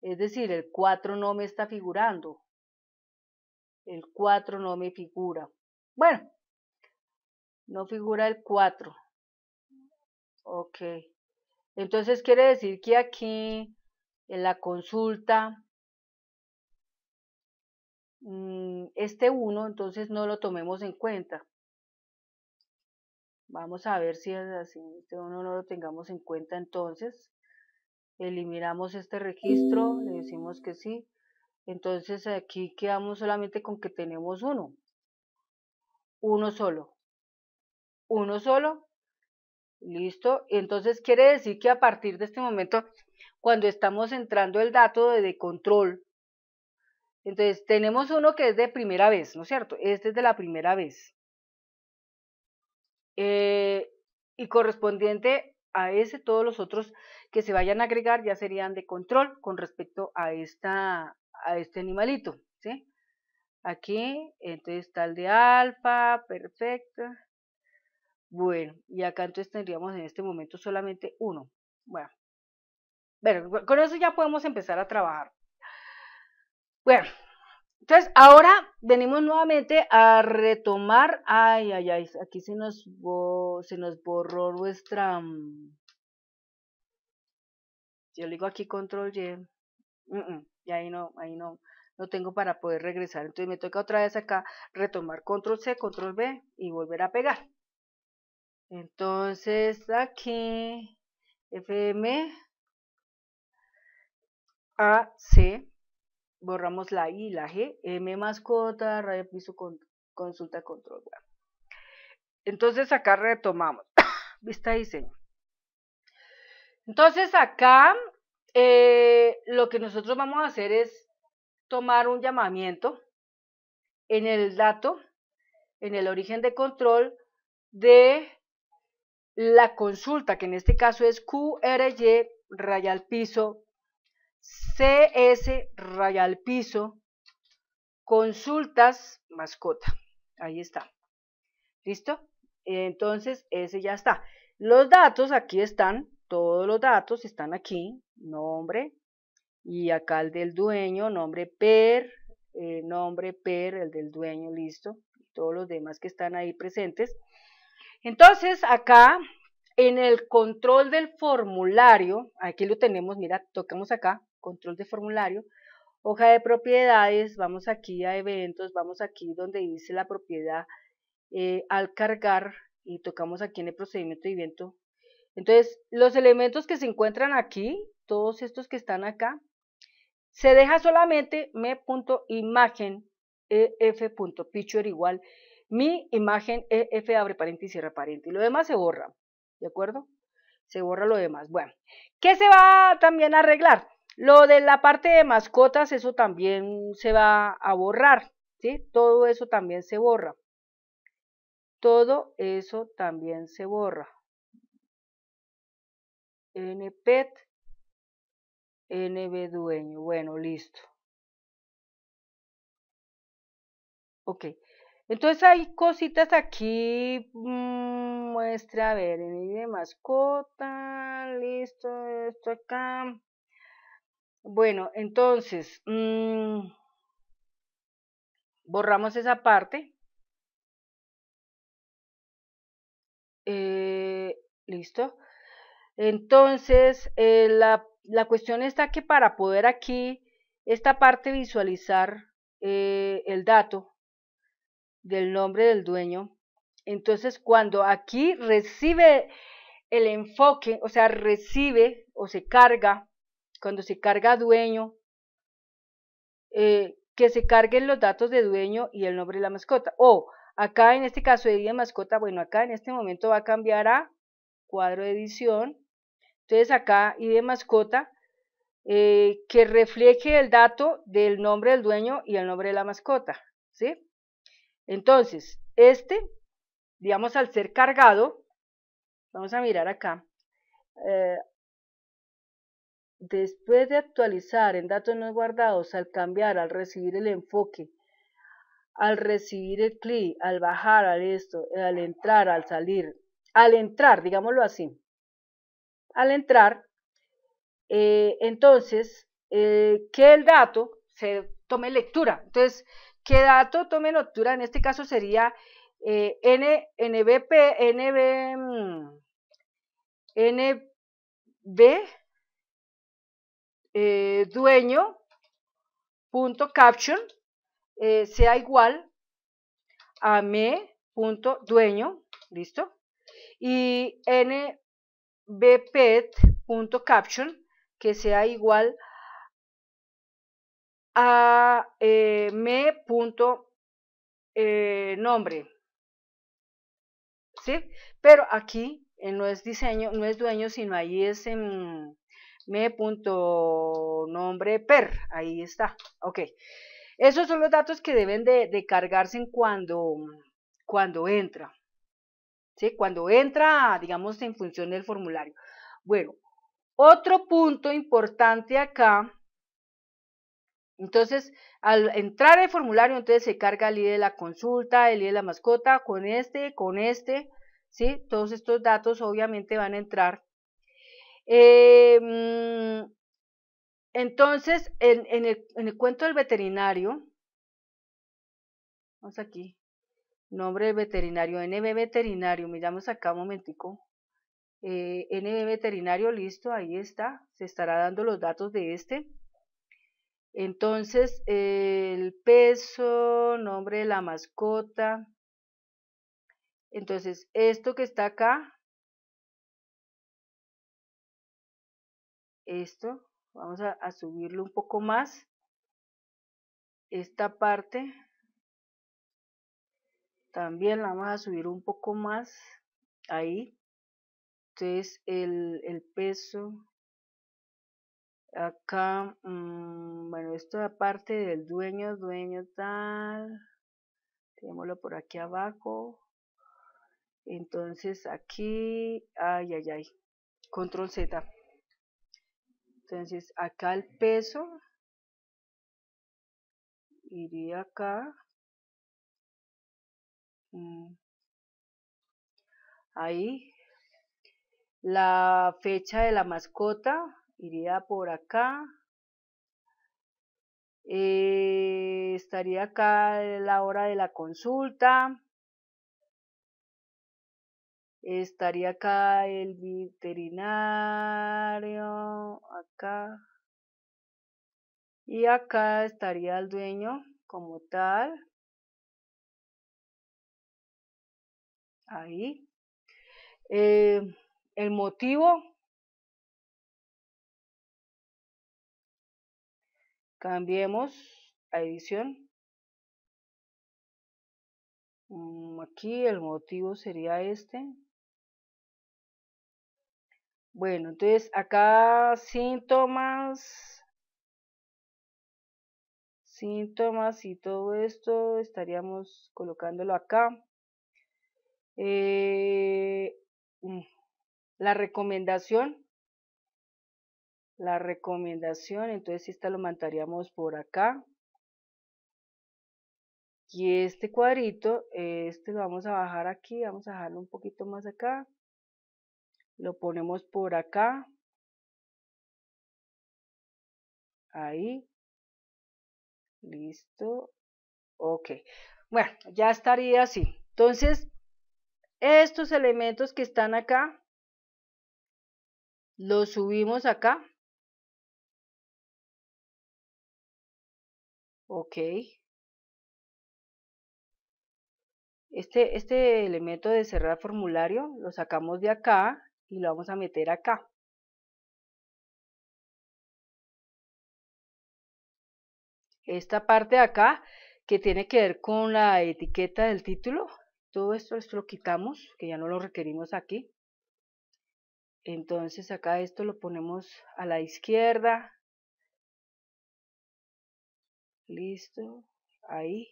Es decir, el 4 no me está figurando. El 4 no me figura. Bueno, no figura el 4. Ok. Entonces quiere decir que aquí en la consulta mm, este 1 entonces no lo tomemos en cuenta. Vamos a ver si es así. Este 1 no lo tengamos en cuenta entonces. Eliminamos este registro, le decimos que sí. Entonces aquí quedamos solamente con que tenemos uno. Uno solo. Uno solo. Listo. Entonces quiere decir que a partir de este momento, cuando estamos entrando el dato de control, entonces tenemos uno que es de primera vez, ¿no es cierto? Este es de la primera vez. Eh, y correspondiente a ese, todos los otros que se vayan a agregar ya serían de control con respecto a esta, a este animalito, ¿sí? Aquí, entonces tal de alfa, perfecto. Bueno, y acá entonces tendríamos en este momento solamente uno. Bueno, bueno con eso ya podemos empezar a trabajar. Bueno, entonces ahora venimos nuevamente a retomar. Ay, ay, ay, aquí se nos, se nos borró nuestra... Mm, yo le digo aquí control Y. Mm, mm y ahí no, ahí no, no tengo para poder regresar. Entonces me toca otra vez acá retomar control C, control B y volver a pegar. Entonces aquí FM A, C, borramos la I, la G, M mascota, radio piso con, consulta control. Entonces acá retomamos. Vista diseño. Entonces acá eh, lo que nosotros vamos a hacer es tomar un llamamiento en el dato, en el origen de control de la consulta, que en este caso es QRY rayal piso, CS rayal piso, consultas mascota. Ahí está. ¿Listo? Entonces, ese ya está. Los datos aquí están todos los datos están aquí, nombre y acá el del dueño, nombre per, eh, nombre per, el del dueño, listo, todos los demás que están ahí presentes. Entonces acá en el control del formulario, aquí lo tenemos, mira, tocamos acá, control de formulario, hoja de propiedades, vamos aquí a eventos, vamos aquí donde dice la propiedad eh, al cargar y tocamos aquí en el procedimiento de evento entonces, los elementos que se encuentran aquí, todos estos que están acá, se deja solamente me.imagen ef.picture igual mi imagen ef abre paréntesis cierra paréntesis. Lo demás se borra, ¿de acuerdo? Se borra lo demás. Bueno, ¿qué se va también a arreglar? Lo de la parte de mascotas, eso también se va a borrar, ¿sí? Todo eso también se borra. Todo eso también se borra. N npet nb dueño. Bueno, listo. Ok. Entonces hay cositas aquí, mm, muestra, a ver, en de mascota, listo, esto acá. Bueno, entonces, mm, borramos esa parte. Eh, listo. Entonces, eh, la, cuestión está que para poder aquí, esta parte visualizar eh, el dato del nombre del dueño, entonces cuando aquí recibe el enfoque, o sea, recibe o se carga, cuando se carga dueño, eh, que se carguen los datos de dueño y el nombre de la mascota. O acá en este caso de día mascota, bueno, acá en este momento va a cambiar a cuadro de edición, entonces acá y de mascota, eh, que refleje el dato del nombre del dueño y el nombre de la mascota, ¿sí? Entonces, este, digamos al ser cargado, vamos a mirar acá, eh, después de actualizar en datos no guardados, al cambiar, al recibir el enfoque, al recibir el clic, al bajar, al esto, al entrar, al salir, al entrar, digámoslo así, al entrar, eh, entonces, eh, que el dato se tome lectura. Entonces, qué dato tome lectura, en este caso sería eh, N, NBP, NB, mm, NB eh, dueño punto caption sea igual a me punto dueño, ¿listo? Y N bpet.caption que sea igual a eh, me punto, eh, nombre ¿Sí? pero aquí eh, no es diseño no es dueño sino ahí es en me punto nombre per ahí está ok esos son los datos que deben de, de cargarse cuando cuando entra ¿sí? Cuando entra, digamos, en función del formulario. Bueno, otro punto importante acá, entonces, al entrar el formulario, entonces se carga el ID de la consulta, el ID de la mascota, con este, con este, ¿sí? Todos estos datos obviamente van a entrar. Em, entonces, en, en el cuento del veterinario, vamos aquí, Nombre veterinario, NB Veterinario, miramos acá un momentico. Eh, NB Veterinario, listo, ahí está, se estará dando los datos de este. Entonces, el peso, nombre de la mascota. Entonces, esto que está acá, esto, vamos a, a subirlo un poco más, esta parte, también la vamos a subir un poco más ahí entonces el, el peso acá mm, bueno esto aparte del dueño dueño tal tenemoslo por aquí abajo entonces aquí ay ay ay control z entonces acá el peso iría acá Mm. Ahí. La fecha de la mascota iría por acá. Eh, estaría acá la hora de la consulta. Estaría acá el veterinario. Acá. Y acá estaría el dueño como tal. ahí. Eh, el motivo, cambiemos a edición. Mm, aquí el motivo sería este. Bueno, entonces acá síntomas, síntomas y todo esto estaríamos colocándolo acá. Eh, mm, la recomendación. La recomendación, entonces esta lo mandaríamos por acá. Y este cuadrito, este lo vamos a bajar aquí, vamos a dejarlo un poquito más acá. Lo ponemos por acá. Ahí. Listo. Ok. Bueno, ya estaría así. Entonces, estos elementos que están acá, los subimos acá. Ok. Este, este elemento de cerrar formulario lo sacamos de acá y lo vamos a meter acá. Esta parte de acá que tiene que ver con la etiqueta del título, todo esto lo quitamos, que ya no lo requerimos aquí. Entonces acá esto lo ponemos a la izquierda. Listo, ahí.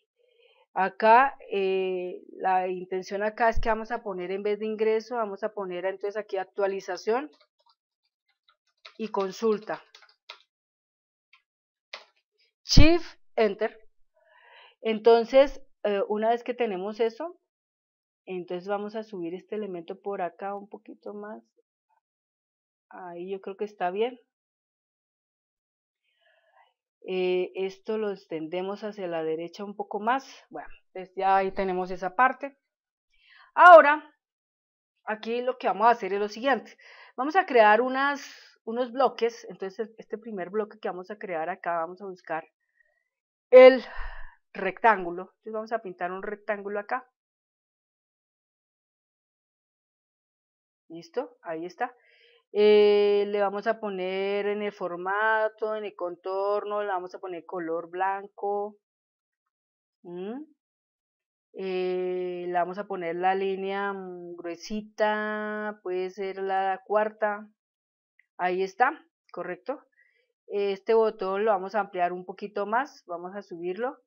Acá, eh, la intención acá es que vamos a poner en vez de ingreso, vamos a poner entonces aquí actualización y consulta. Shift, Enter. Entonces, eh, una vez que tenemos eso, entonces vamos a subir este elemento por acá un poquito más. Ahí yo creo que está bien. Eh, esto lo extendemos hacia la derecha un poco más. Bueno, pues ya ahí tenemos esa parte. Ahora, aquí lo que vamos a hacer es lo siguiente. Vamos a crear unas, unos bloques. Entonces, e-, este primer bloque que vamos a crear acá, vamos a buscar el rectángulo. Entonces vamos a pintar un rectángulo acá. ¿Listo? Ahí está. Eh, le vamos a poner en el formato, en el contorno, le vamos a poner color blanco. Mm. Eh, le vamos a poner la línea mm, gruesita, puede ser la cuarta. Ahí está, correcto. Este botón lo vamos a ampliar un poquito más, vamos a subirlo.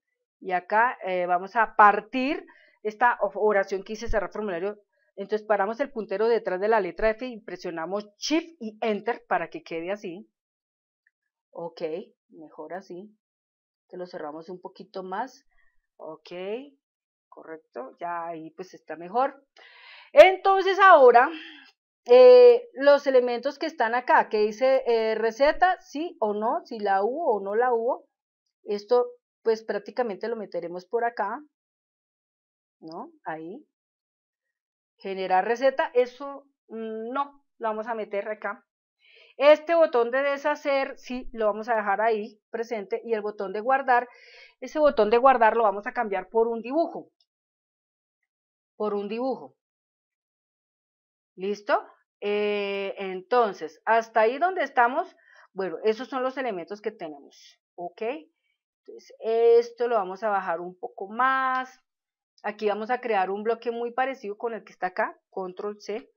Y acá eh, vamos a partir esta oración que hice, cerrar formulario, entonces paramos el puntero detrás de la letra F, y presionamos Shift y Enter para que quede así. Ok, mejor así. Que lo cerramos un poquito más. Ok, correcto. Ya ahí pues está mejor. Entonces ahora, eh, los elementos que están acá, que dice eh, receta, sí o no, si la hubo o no la hubo. Esto pues prácticamente lo meteremos por acá. ¿No? Ahí generar receta, eso no, lo vamos a meter acá. Este botón de deshacer, sí, lo vamos a dejar ahí presente y el botón de guardar, ese botón de guardar lo vamos a cambiar por un dibujo. Por un dibujo. ¿Listo? Eh, entonces, hasta ahí donde estamos, bueno, esos son los elementos que tenemos, ¿ok? Entonces, esto lo vamos a bajar un poco más. Aquí vamos a crear un bloque muy parecido con el que está acá, control C,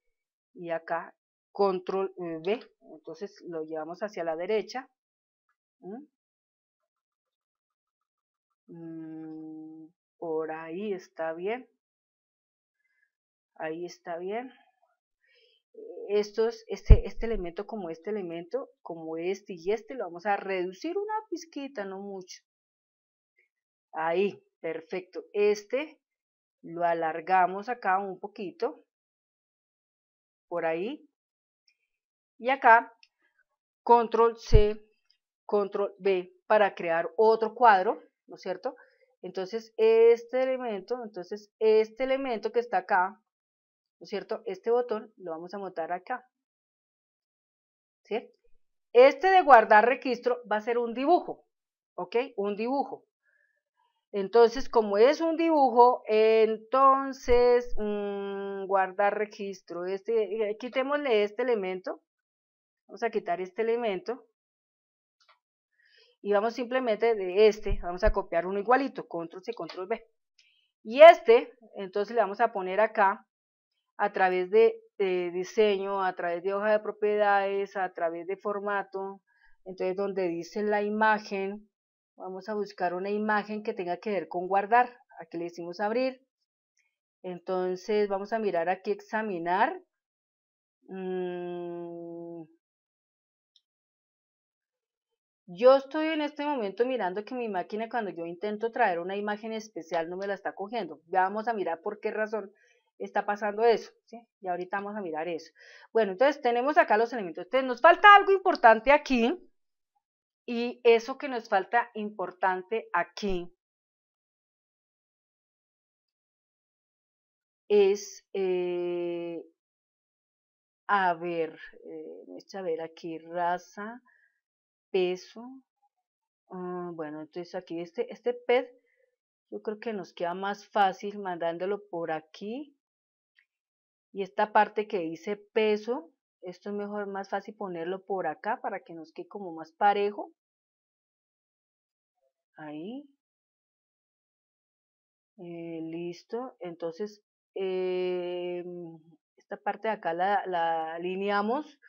y acá control V. Eh, Entonces lo llevamos hacia la derecha. ¿Mm? Mm, por ahí está bien. Ahí está bien. este, este elemento como este elemento, como este y este, lo vamos a reducir una pizquita, no mucho. Ahí, perfecto. Este lo alargamos acá un poquito, por ahí, y acá control C, control B para crear otro cuadro, ¿no es cierto? Entonces este elemento, entonces este elemento que está acá, ¿no es cierto? Este botón lo vamos a montar acá, ¿sí? Este de guardar registro va a ser un dibujo, ¿ok? Un dibujo. Entonces, como es un dibujo, entonces mm, guardar registro. Este, eh, quitémosle este elemento. Vamos a quitar este elemento. Y vamos simplemente de este, vamos a copiar uno igualito, control C, control B. Y este, entonces le vamos a poner acá, a través de diseño, a través de hoja de propiedades, a través de formato, entonces donde dice la imagen, Vamos a buscar una imagen que tenga que ver con guardar. Aquí le decimos abrir. Entonces vamos a mirar aquí examinar. Mm. Yo estoy en este momento mirando que mi máquina cuando yo intento traer una imagen especial no me la está cogiendo. Ya vamos a mirar por qué razón está pasando eso, ¿sí? Y ahorita vamos a mirar eso. Bueno, entonces tenemos acá los elementos. nos falta algo importante aquí, y eso que nos falta importante aquí es, eh, a ver, eh, a ver aquí, raza, peso, ah, bueno, entonces aquí este, este PED, yo creo que nos queda más fácil mandándolo por aquí, y esta parte que dice peso, esto es mejor, más fácil ponerlo por acá para que nos quede como más parejo. Ahí. Eh, listo. Entonces, eh, esta parte de acá la, alineamos.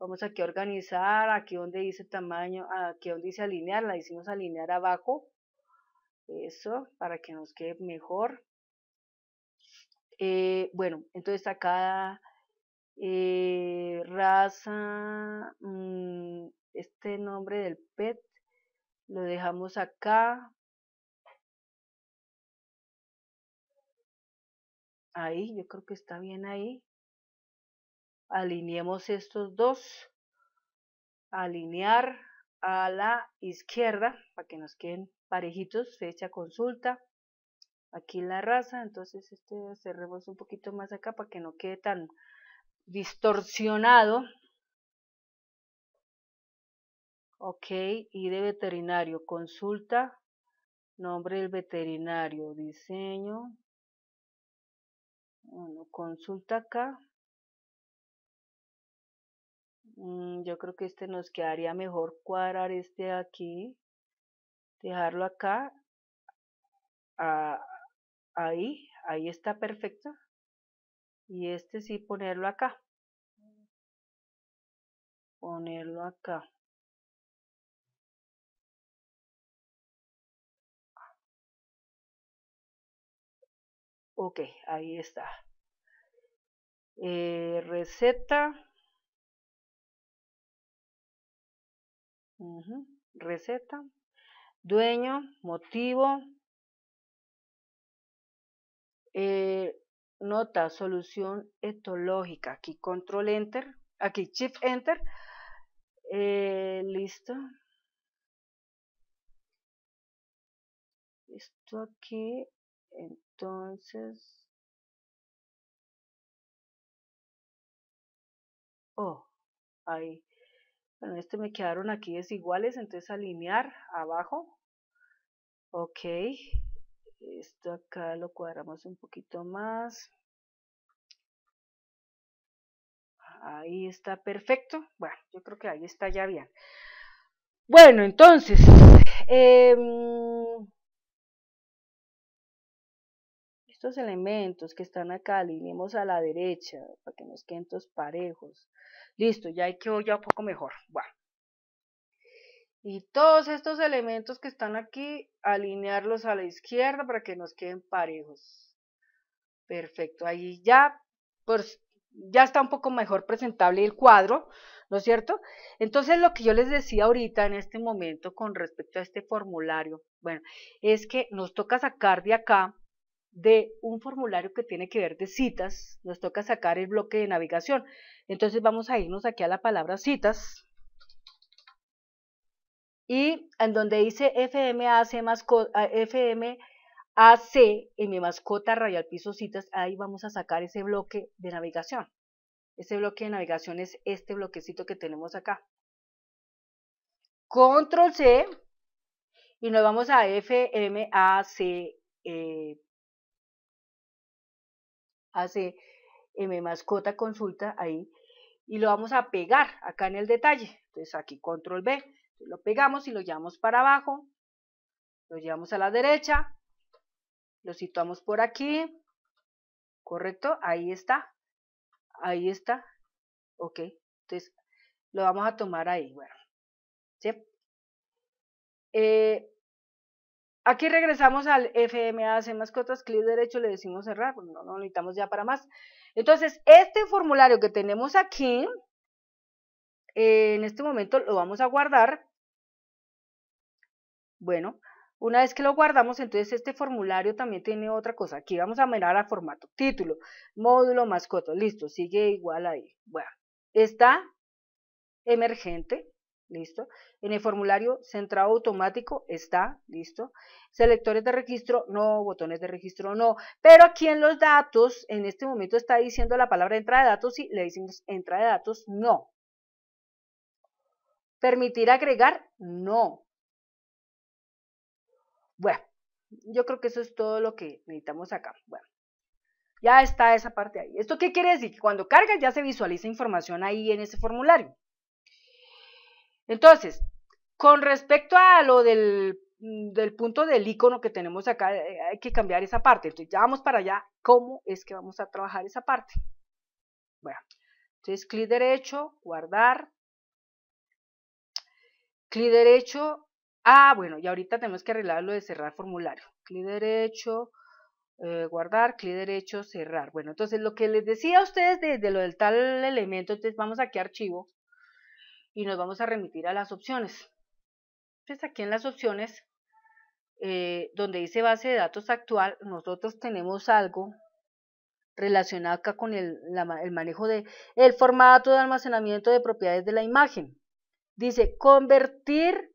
Vamos aquí a organizar, aquí donde dice tamaño, aquí donde dice alinear, la hicimos alinear abajo. Eso, para que nos quede mejor. Eh, bueno, entonces acá eh, raza, mm, este nombre del pet, lo dejamos acá. Ahí, yo creo que está bien ahí. Alineemos estos dos. Alinear a la izquierda para que nos queden parejitos. Fecha consulta. Aquí la raza. Entonces este cerremos un poquito más acá para que no quede tan distorsionado. Ok, y de veterinario, consulta, nombre del veterinario, diseño. Bueno, consulta acá. Mm, yo creo que este nos quedaría mejor cuadrar este aquí, dejarlo acá, ahí, ahí está perfecto y este sí ponerlo acá ponerlo acá ok ahí está eh, receta receta dueño motivo eh, nota solución etológica. Aquí control enter, aquí shift enter. Eh, listo. Esto aquí, entonces. Oh, ahí. Bueno, este me quedaron aquí desiguales, entonces alinear abajo. Ok. Esto acá lo cuadramos un poquito más. Ahí está perfecto. Bueno, yo creo que ahí está ya bien. Bueno, entonces, em, estos elementos que están acá, alineemos a la derecha para que nos queden todos parejos. Listo, ya hay quedó ya un poco mejor. Bueno, y todos estos elementos que están aquí, alinearlos a la izquierda para que nos queden parejos. Perfecto, ahí ya, pues, ya está un poco mejor presentable el cuadro, ¿no es cierto? Entonces lo que yo les decía ahorita en este momento con respecto a este formulario, bueno, es que nos toca sacar de acá, de un formulario que tiene que ver de citas, nos toca sacar el bloque de navegación. Entonces vamos a irnos aquí a la palabra citas, y en donde dice FMAC, mascota, ah, mi mascota radial pisocitas, ahí vamos a sacar ese bloque de navegación. Ese bloque de navegación es este bloquecito que tenemos acá. Control C y nos vamos a FMAC eh, M mascota consulta ahí y lo vamos a pegar acá en el detalle. Entonces aquí control B lo pegamos y lo llevamos para abajo, lo llevamos a la derecha, lo situamos por aquí, ¿correcto? Ahí está, ahí está, ok, entonces lo vamos a tomar ahí, bueno, ¿sí? Eh, aquí regresamos al FMA, las mascotas, clic derecho, le decimos cerrar, no, lo necesitamos ya para más. Entonces, este formulario que tenemos aquí, en este momento lo vamos a guardar. Bueno, una vez que lo guardamos, entonces este formulario también tiene otra cosa. Aquí vamos a mirar a formato, título, módulo, mascota. Listo, sigue igual ahí. Bueno, está emergente, listo. En el formulario centrado automático está, listo. Selectores de registro, no. Botones de registro, no. Pero aquí en los datos, en este momento está diciendo la palabra entrada de datos y le decimos entrada de datos, no. ¿Permitir agregar? No. Bueno, yo creo que eso es todo lo que necesitamos acá. Bueno, ya está esa parte ahí. ¿Esto qué quiere decir? Que cuando cargas ya se visualiza información ahí en ese formulario. Entonces, con respecto a lo del, mm, del punto del icono que tenemos acá, eh, hay que cambiar esa parte. Entonces, ya vamos para allá. ¿Cómo es que vamos a trabajar esa parte? Bueno, entonces clic derecho, guardar, Clic derecho. Ah, bueno, y ahorita tenemos que arreglar lo de cerrar formulario. Clic derecho, eh, guardar, clic derecho, cerrar. Bueno, entonces lo que les decía a ustedes desde de lo del tal elemento, entonces vamos aquí a archivo y nos vamos a remitir a las opciones. Entonces aquí en las opciones, eh, donde dice base de datos actual, nosotros tenemos algo relacionado acá con el, manejo del el formato de almacenamiento de propiedades de la imagen. Dice, convertir,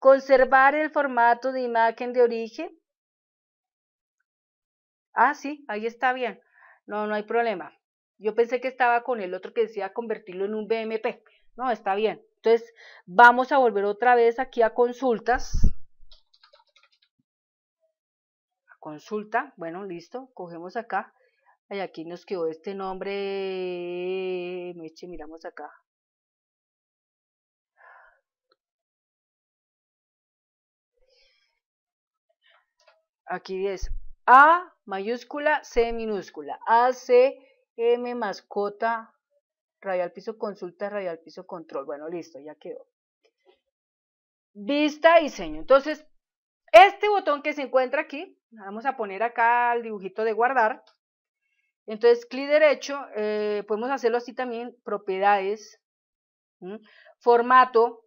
conservar el formato de imagen de origen. Ah, sí, ahí está bien. No, no hay problema. Yo pensé que estaba con el otro que decía convertirlo en un BMP. No, está bien. Entonces, vamos a volver otra vez aquí a consultas. A consulta. Bueno, listo. Cogemos acá. Y aquí nos quedó este nombre. Miramos acá. aquí es A mayúscula, C minúscula, C M mascota, radial piso consulta, radial piso control. Bueno, listo, ya quedó. Vista, diseño. Entonces, este botón que se encuentra aquí, vamos a poner acá el dibujito de guardar. Entonces, clic derecho, eh, podemos hacerlo así también, propiedades, formato,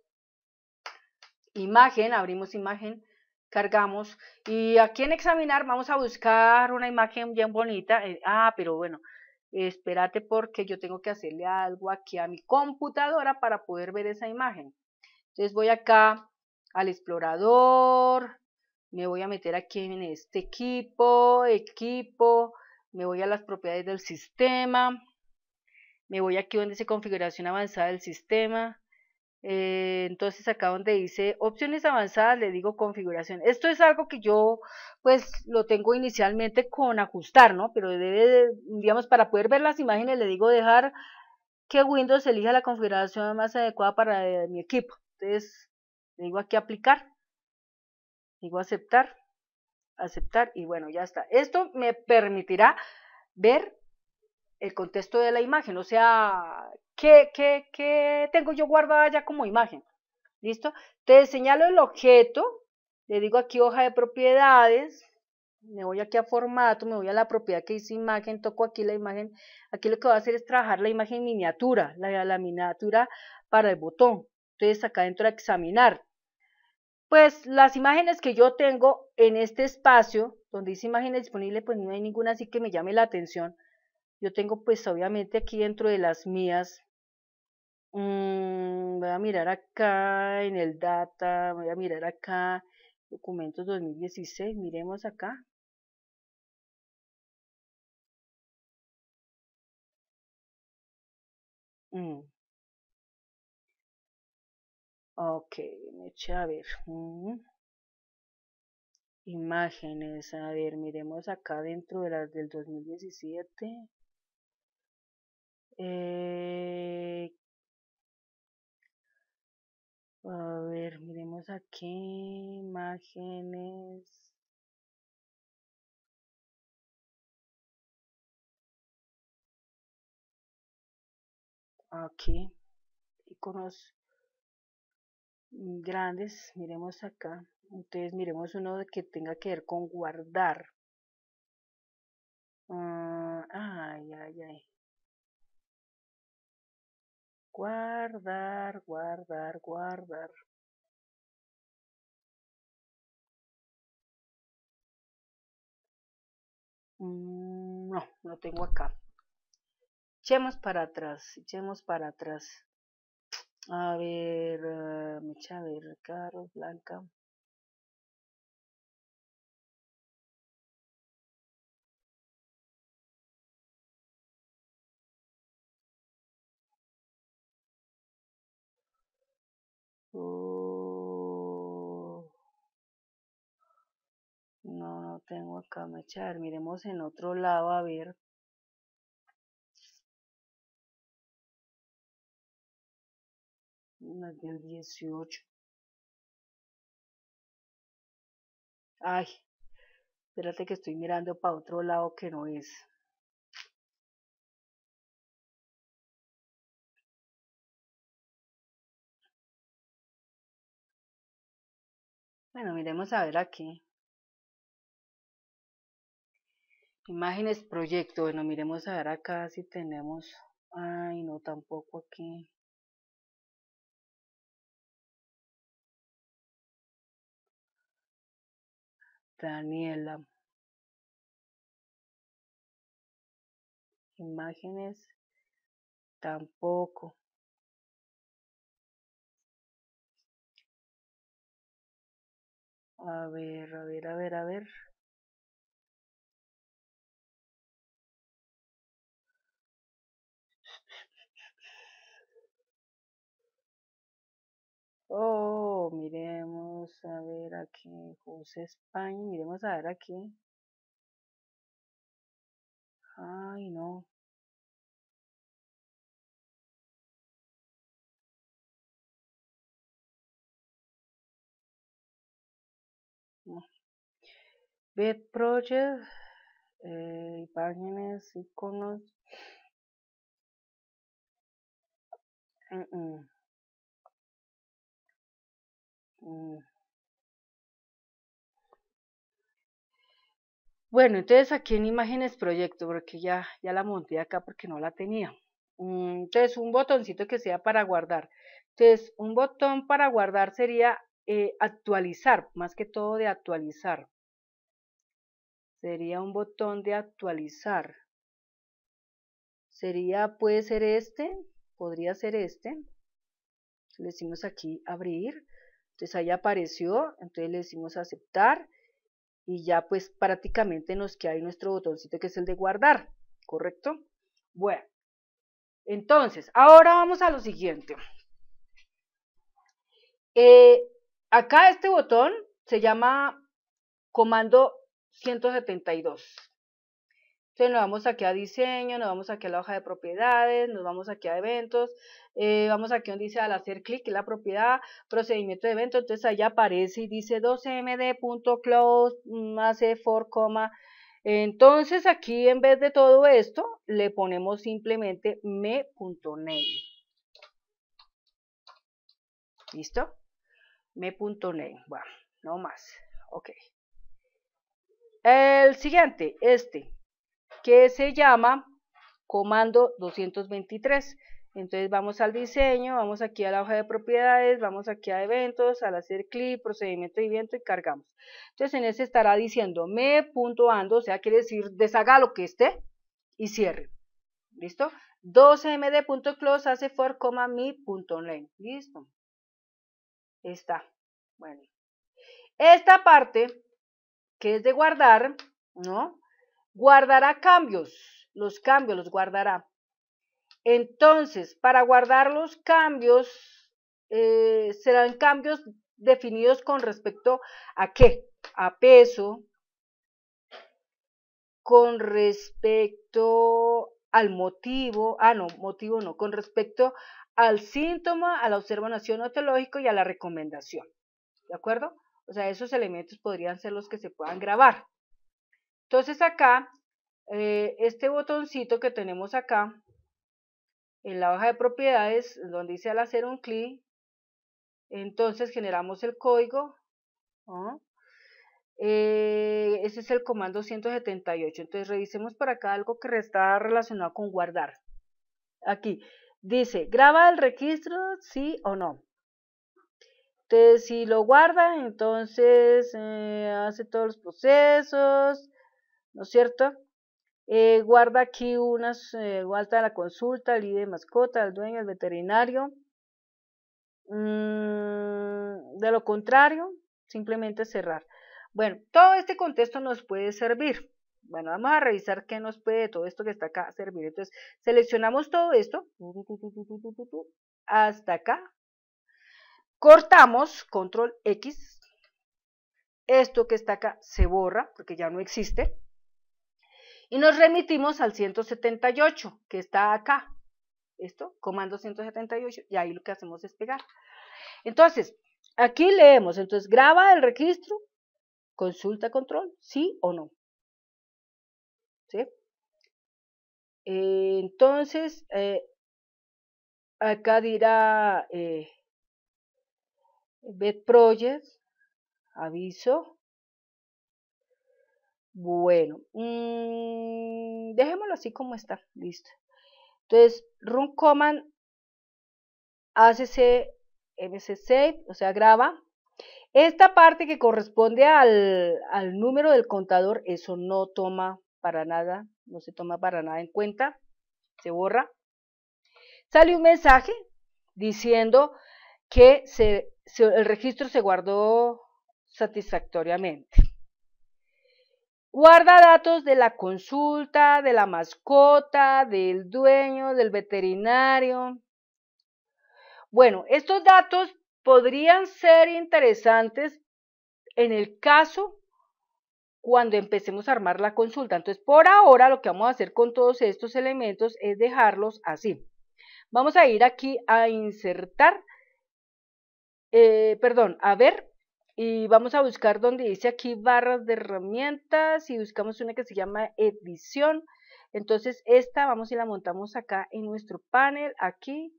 imagen, abrimos imagen, cargamos y aquí en examinar vamos a buscar una imagen bien bonita. Eh, ah, pero bueno, espérate porque yo tengo que hacerle algo aquí a mi computadora para poder ver esa imagen. Entonces voy acá al explorador, me voy a meter aquí en este equipo, equipo, me voy a las propiedades del sistema, me voy aquí donde dice configuración avanzada del sistema, eh, entonces acá donde dice opciones avanzadas le digo configuración. Esto es algo que yo pues lo tengo inicialmente con ajustar, ¿no? Pero debe, digamos, para poder ver las imágenes le digo dejar que Windows elija la configuración más adecuada para eh, mi equipo. Entonces le digo aquí aplicar, digo aceptar, aceptar y bueno, ya está. Esto me permitirá ver el contexto de la imagen, o sea, ¿qué, qué, tengo yo guardada ya como imagen? ¿Listo? Te señalo el objeto, le digo aquí hoja de propiedades, me voy aquí a formato, me voy a la propiedad que dice imagen, toco aquí la imagen, aquí lo que voy a hacer es trabajar la imagen miniatura, la, miniatura para el botón, entonces acá dentro a examinar, pues las imágenes que yo tengo en este espacio, donde dice imágenes disponibles, pues no hay ninguna así que me llame la atención, yo tengo pues obviamente aquí dentro de las mías, mm, voy a mirar acá en el data, voy a mirar acá, documentos 2016, miremos acá. Mm. Ok, me eché a ver. Mm. Imágenes, a ver, miremos acá dentro de las del 2017. Eh, a ver, miremos aquí imágenes. Aquí, ah, iconos grandes, miremos acá. Entonces, miremos uno que tenga que ver con guardar. Ah, ay, ay, ay. Guardar, guardar, guardar. Mm, no, no tengo acá. Echemos para atrás, echemos para atrás. A ver, ah, me a ver, Carlos Blanca. Oh. no, no tengo acá echar. Miremos en otro lado a ver. Una del 18. Ay, espérate que estoy mirando para otro lado que no es. Bueno, miremos a ver aquí. Imágenes, proyecto. Bueno, miremos a ver acá si tenemos... Ay, no, tampoco aquí. Daniela. Imágenes. Tampoco. A ver, a ver, a ver, a ver. Oh, miremos a ver aquí, José España, miremos a ver aquí. Ay, no. Bed Project, imágenes, eh, iconos. Mm. Bueno, entonces aquí en imágenes proyecto, porque ya, ya la monté acá porque no la tenía. Mm, entonces un botoncito que sea para guardar. Entonces un botón para guardar sería eh, actualizar, más que todo de actualizar. Sería un botón de actualizar. Sería, puede ser este, podría ser este. Le decimos aquí abrir. Entonces ahí apareció, entonces le decimos aceptar y ya pues prácticamente nos queda ahí nuestro botoncito que es el de guardar, ¿correcto? Bueno, entonces, ahora vamos a lo siguiente. Eh, acá este botón se llama comando 172. Entonces nos vamos aquí a diseño, nos vamos aquí a la hoja de propiedades, nos vamos aquí a eventos, eh, vamos aquí donde dice al hacer clic en la propiedad, procedimiento de evento, entonces allá aparece y dice 12md.close más mm, for, coma entonces aquí en vez de todo esto le ponemos simplemente me.name. ¿Listo? Me.name, bueno, no más, ok. El siguiente, este, que se llama comando 223. Entonces vamos al diseño, vamos aquí a la hoja de propiedades, vamos aquí a eventos, al hacer clic, procedimiento de evento y cargamos. Entonces en ese estará diciendo me.ando, o sea, quiere decir deshaga lo que esté y cierre. listo 12 2md.close hace for, me.online. ¿Listo? Está. Bueno. Esta parte que es de guardar, ¿no? Guardará cambios, los cambios los guardará. Entonces, para guardar los cambios, eh, serán cambios definidos con respecto a qué? A peso, con respecto al motivo, ah no, motivo no, con respecto al síntoma, a la observación ontológica y a la recomendación. ¿De acuerdo? O sea, esos elementos podrían ser los que se puedan grabar. Entonces acá, eh, este botoncito que tenemos acá, en la hoja de propiedades, donde dice al hacer un clic, entonces generamos el código. Eh, ese es el comando 178. Entonces revisemos para acá algo que está relacionado con guardar. Aquí dice, graba el registro, sí o no. Entonces, si lo guarda, entonces eh, hace todos los procesos, ¿no es cierto? Eh, guarda aquí unas, eh, guarda la consulta, el ID de mascota, el dueño, el veterinario. Mm, de lo contrario, simplemente cerrar. Bueno, todo este contexto nos puede servir. Bueno, vamos a revisar qué nos puede todo esto que está acá servir. Entonces, seleccionamos todo esto hasta acá, Cortamos, control X. Esto que está acá se borra porque ya no existe. Y nos remitimos al 178 que está acá. Esto, comando 178, y ahí lo que hacemos es pegar. Entonces, aquí leemos, entonces graba el registro, consulta control, sí o no. ¿Sí? Eh, entonces, eh, acá dirá eh, Bed Project, aviso. Bueno, mm, dejémoslo así como está, listo. Entonces, run command ACC MC save, o sea, graba. Esta parte que corresponde al, al número del contador, eso no toma para nada, no se toma para nada en cuenta, se borra. Sale un mensaje diciendo que se el registro se guardó satisfactoriamente. Guarda datos de la consulta, de la mascota, del dueño, del veterinario. Bueno, estos datos podrían ser interesantes en el caso cuando empecemos a armar la consulta. Entonces, por ahora lo que vamos a hacer con todos estos elementos es dejarlos así. Vamos a ir aquí a insertar eh, perdón, a ver, y vamos a buscar donde dice aquí barras de herramientas y buscamos una que se llama edición. Entonces esta vamos y la montamos acá en nuestro panel, aquí.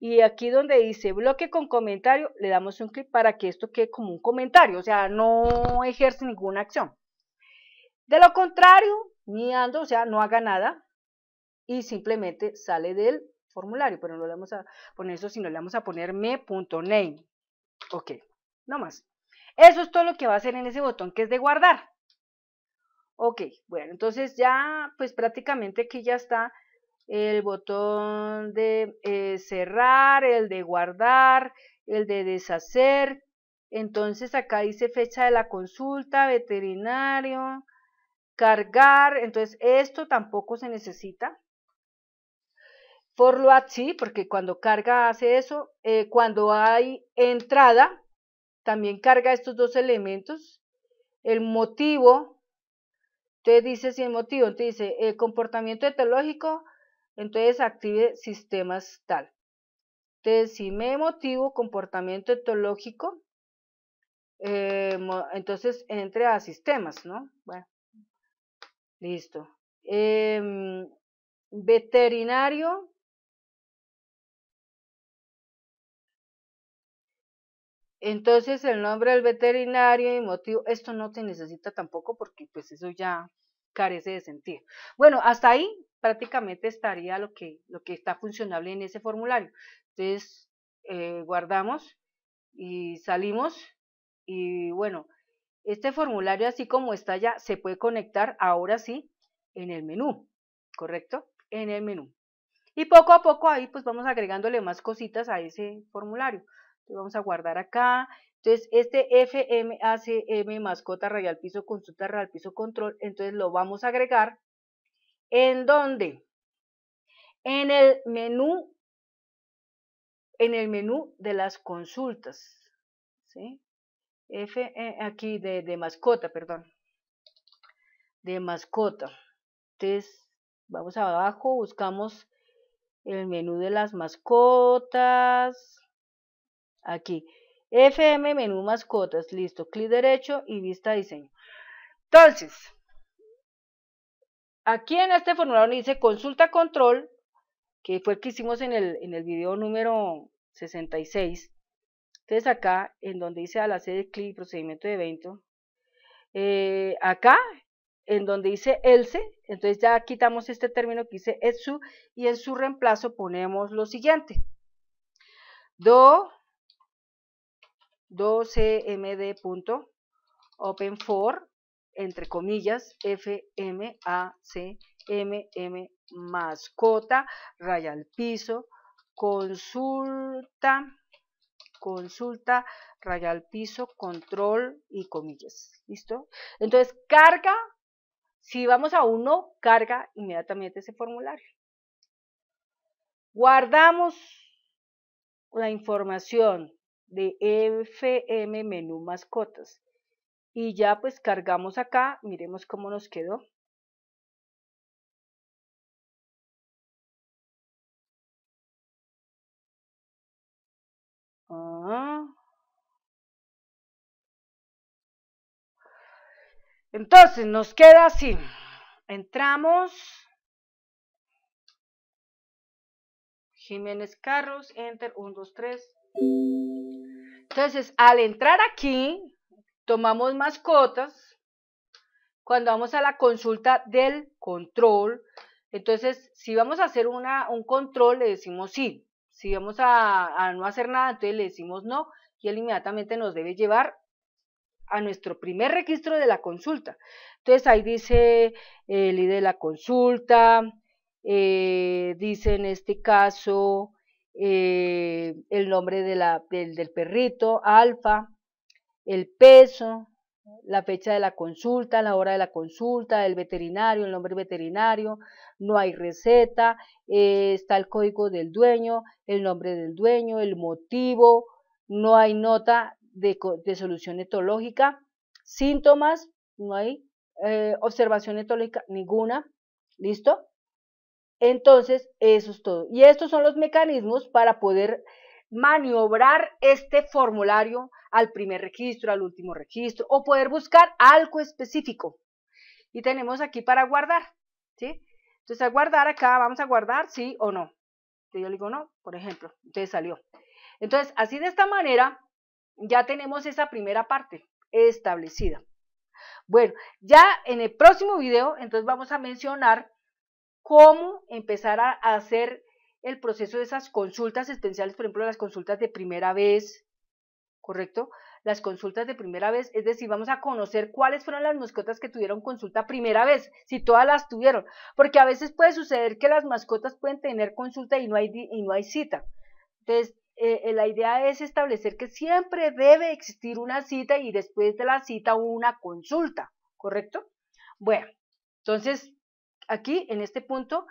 Y aquí donde dice bloque con comentario, le damos un clic para que esto quede como un comentario, o sea, no ejerce ninguna acción. De lo contrario, ni ando, o sea, no haga nada y simplemente sale del formulario, pero no le vamos a poner eso, sino le vamos a poner me.name. Ok, no más. Eso es todo lo que va a hacer en ese botón que es de guardar. Ok, bueno, entonces ya pues prácticamente aquí ya está el botón de eh, cerrar, el de guardar, el de deshacer. Entonces acá dice fecha de la consulta, veterinario, cargar. Entonces esto tampoco se necesita. Por lo sí, porque cuando carga hace eso. Eh, cuando hay entrada, también carga estos dos elementos. El motivo, te dice si el motivo, entonces dice el eh, comportamiento etológico, entonces active sistemas tal. Entonces, si me motivo, comportamiento etológico, eh, entonces entre a sistemas, ¿no? Bueno, listo. Em, veterinario, Entonces el nombre del veterinario y motivo, esto no te necesita tampoco porque pues eso ya carece de sentido. Bueno, hasta ahí prácticamente estaría lo que, lo que está funcionable en ese formulario. Entonces eh, guardamos y salimos y bueno, este formulario así como está ya se puede conectar ahora sí en el menú, ¿correcto? En el menú. Y poco a poco ahí pues vamos agregándole más cositas a ese formulario vamos a guardar acá. Entonces, este FMACM mascota radial piso consulta radial piso control, entonces lo vamos a agregar. ¿En dónde? En el menú, en el menú de las consultas. ¿sí? F, eh, aquí de, de mascota, perdón. De mascota. Entonces, vamos abajo, buscamos el menú de las mascotas aquí. FM, menú mascotas, listo, clic derecho y vista diseño. Entonces, aquí en este formulario dice consulta control, que fue el que hicimos en el, en el video número 66. Entonces acá, en donde dice al hacer clic procedimiento de evento, eh, acá, en donde dice else, entonces ya quitamos este término que dice etsu y en su reemplazo ponemos lo siguiente. Do 12 for entre comillas, fmacmm mascota, raya al piso, consulta, consulta, raya al piso, control y comillas. ¿Listo? Entonces, carga, si vamos a uno, carga inmediatamente ese formulario. Guardamos la información de FM menú mascotas. Y ya pues cargamos acá, miremos cómo nos quedó. Ah. Entonces nos queda así. Entramos. Jiménez Carros, enter, 1, 2, 3. Entonces, al entrar aquí, tomamos mascotas. Cuando vamos a la consulta del control, entonces, si vamos a hacer una, un control, le decimos sí. Si vamos a, no hacer nada, entonces le decimos no. Y él inmediatamente nos debe llevar a nuestro primer registro de la consulta. Entonces ahí dice el ID de la consulta, eh, dice en este caso eh, el nombre del, perrito, alfa, el peso, la fecha de la consulta, la hora de la consulta, el veterinario, el nombre veterinario, no hay receta, eh, está el código del dueño, el nombre del dueño, el motivo, no hay nota de, solución etológica, síntomas, no hay eh, observación etológica ninguna, ¿listo? Entonces, eso es todo. Y estos son los mecanismos para poder maniobrar este formulario al primer registro, al último registro, o poder buscar algo específico. Y tenemos aquí para guardar, ¿sí? Entonces, a guardar acá, vamos a guardar sí o no. Entonces, yo le digo no, por ejemplo, usted salió. Entonces, así de esta manera, ya tenemos esa primera parte establecida. Bueno, ya en el próximo video, entonces vamos a mencionar cómo empezar a hacer el proceso de esas consultas especiales, por ejemplo, las consultas de primera vez, ¿correcto? Las consultas de primera vez, es decir, vamos a conocer cuáles fueron las mascotas que tuvieron consulta primera vez, si todas las tuvieron, porque a veces puede suceder que las mascotas pueden tener consulta y no hay, y no hay cita. Entonces, eh, eh, la idea es establecer que siempre debe existir una cita y después de la cita una consulta, ¿correcto? Bueno, entonces aquí en este punto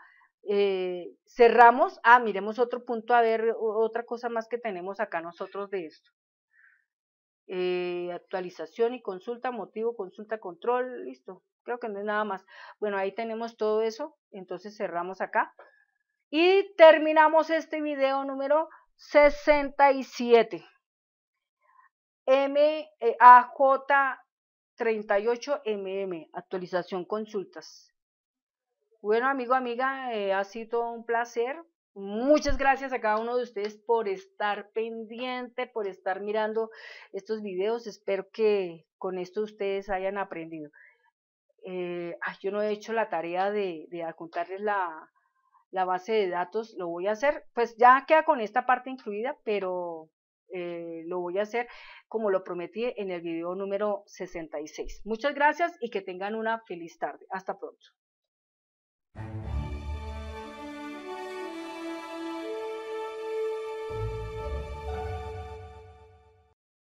eh, cerramos, ah, miremos otro punto, a ver otra cosa más que tenemos acá nosotros de esto. Eh, actualización y consulta, motivo, consulta, control, listo, creo que no es nada más. Bueno, ahí tenemos todo eso, entonces cerramos acá. Y terminamos este video número 67. MAJ38MM, eh, actualización consultas. Bueno, amigo, amiga, eh, ha sido un placer. Muchas gracias a cada uno de ustedes por estar pendiente, por estar mirando estos videos. Espero que con esto ustedes hayan aprendido. Eh, yo no he hecho la tarea de, de contarles la, base de datos, lo voy a hacer, pues ya queda con esta parte incluida, pero eh, lo voy a hacer como lo prometí en el video número 66. Muchas gracias y que tengan una feliz tarde. Hasta pronto.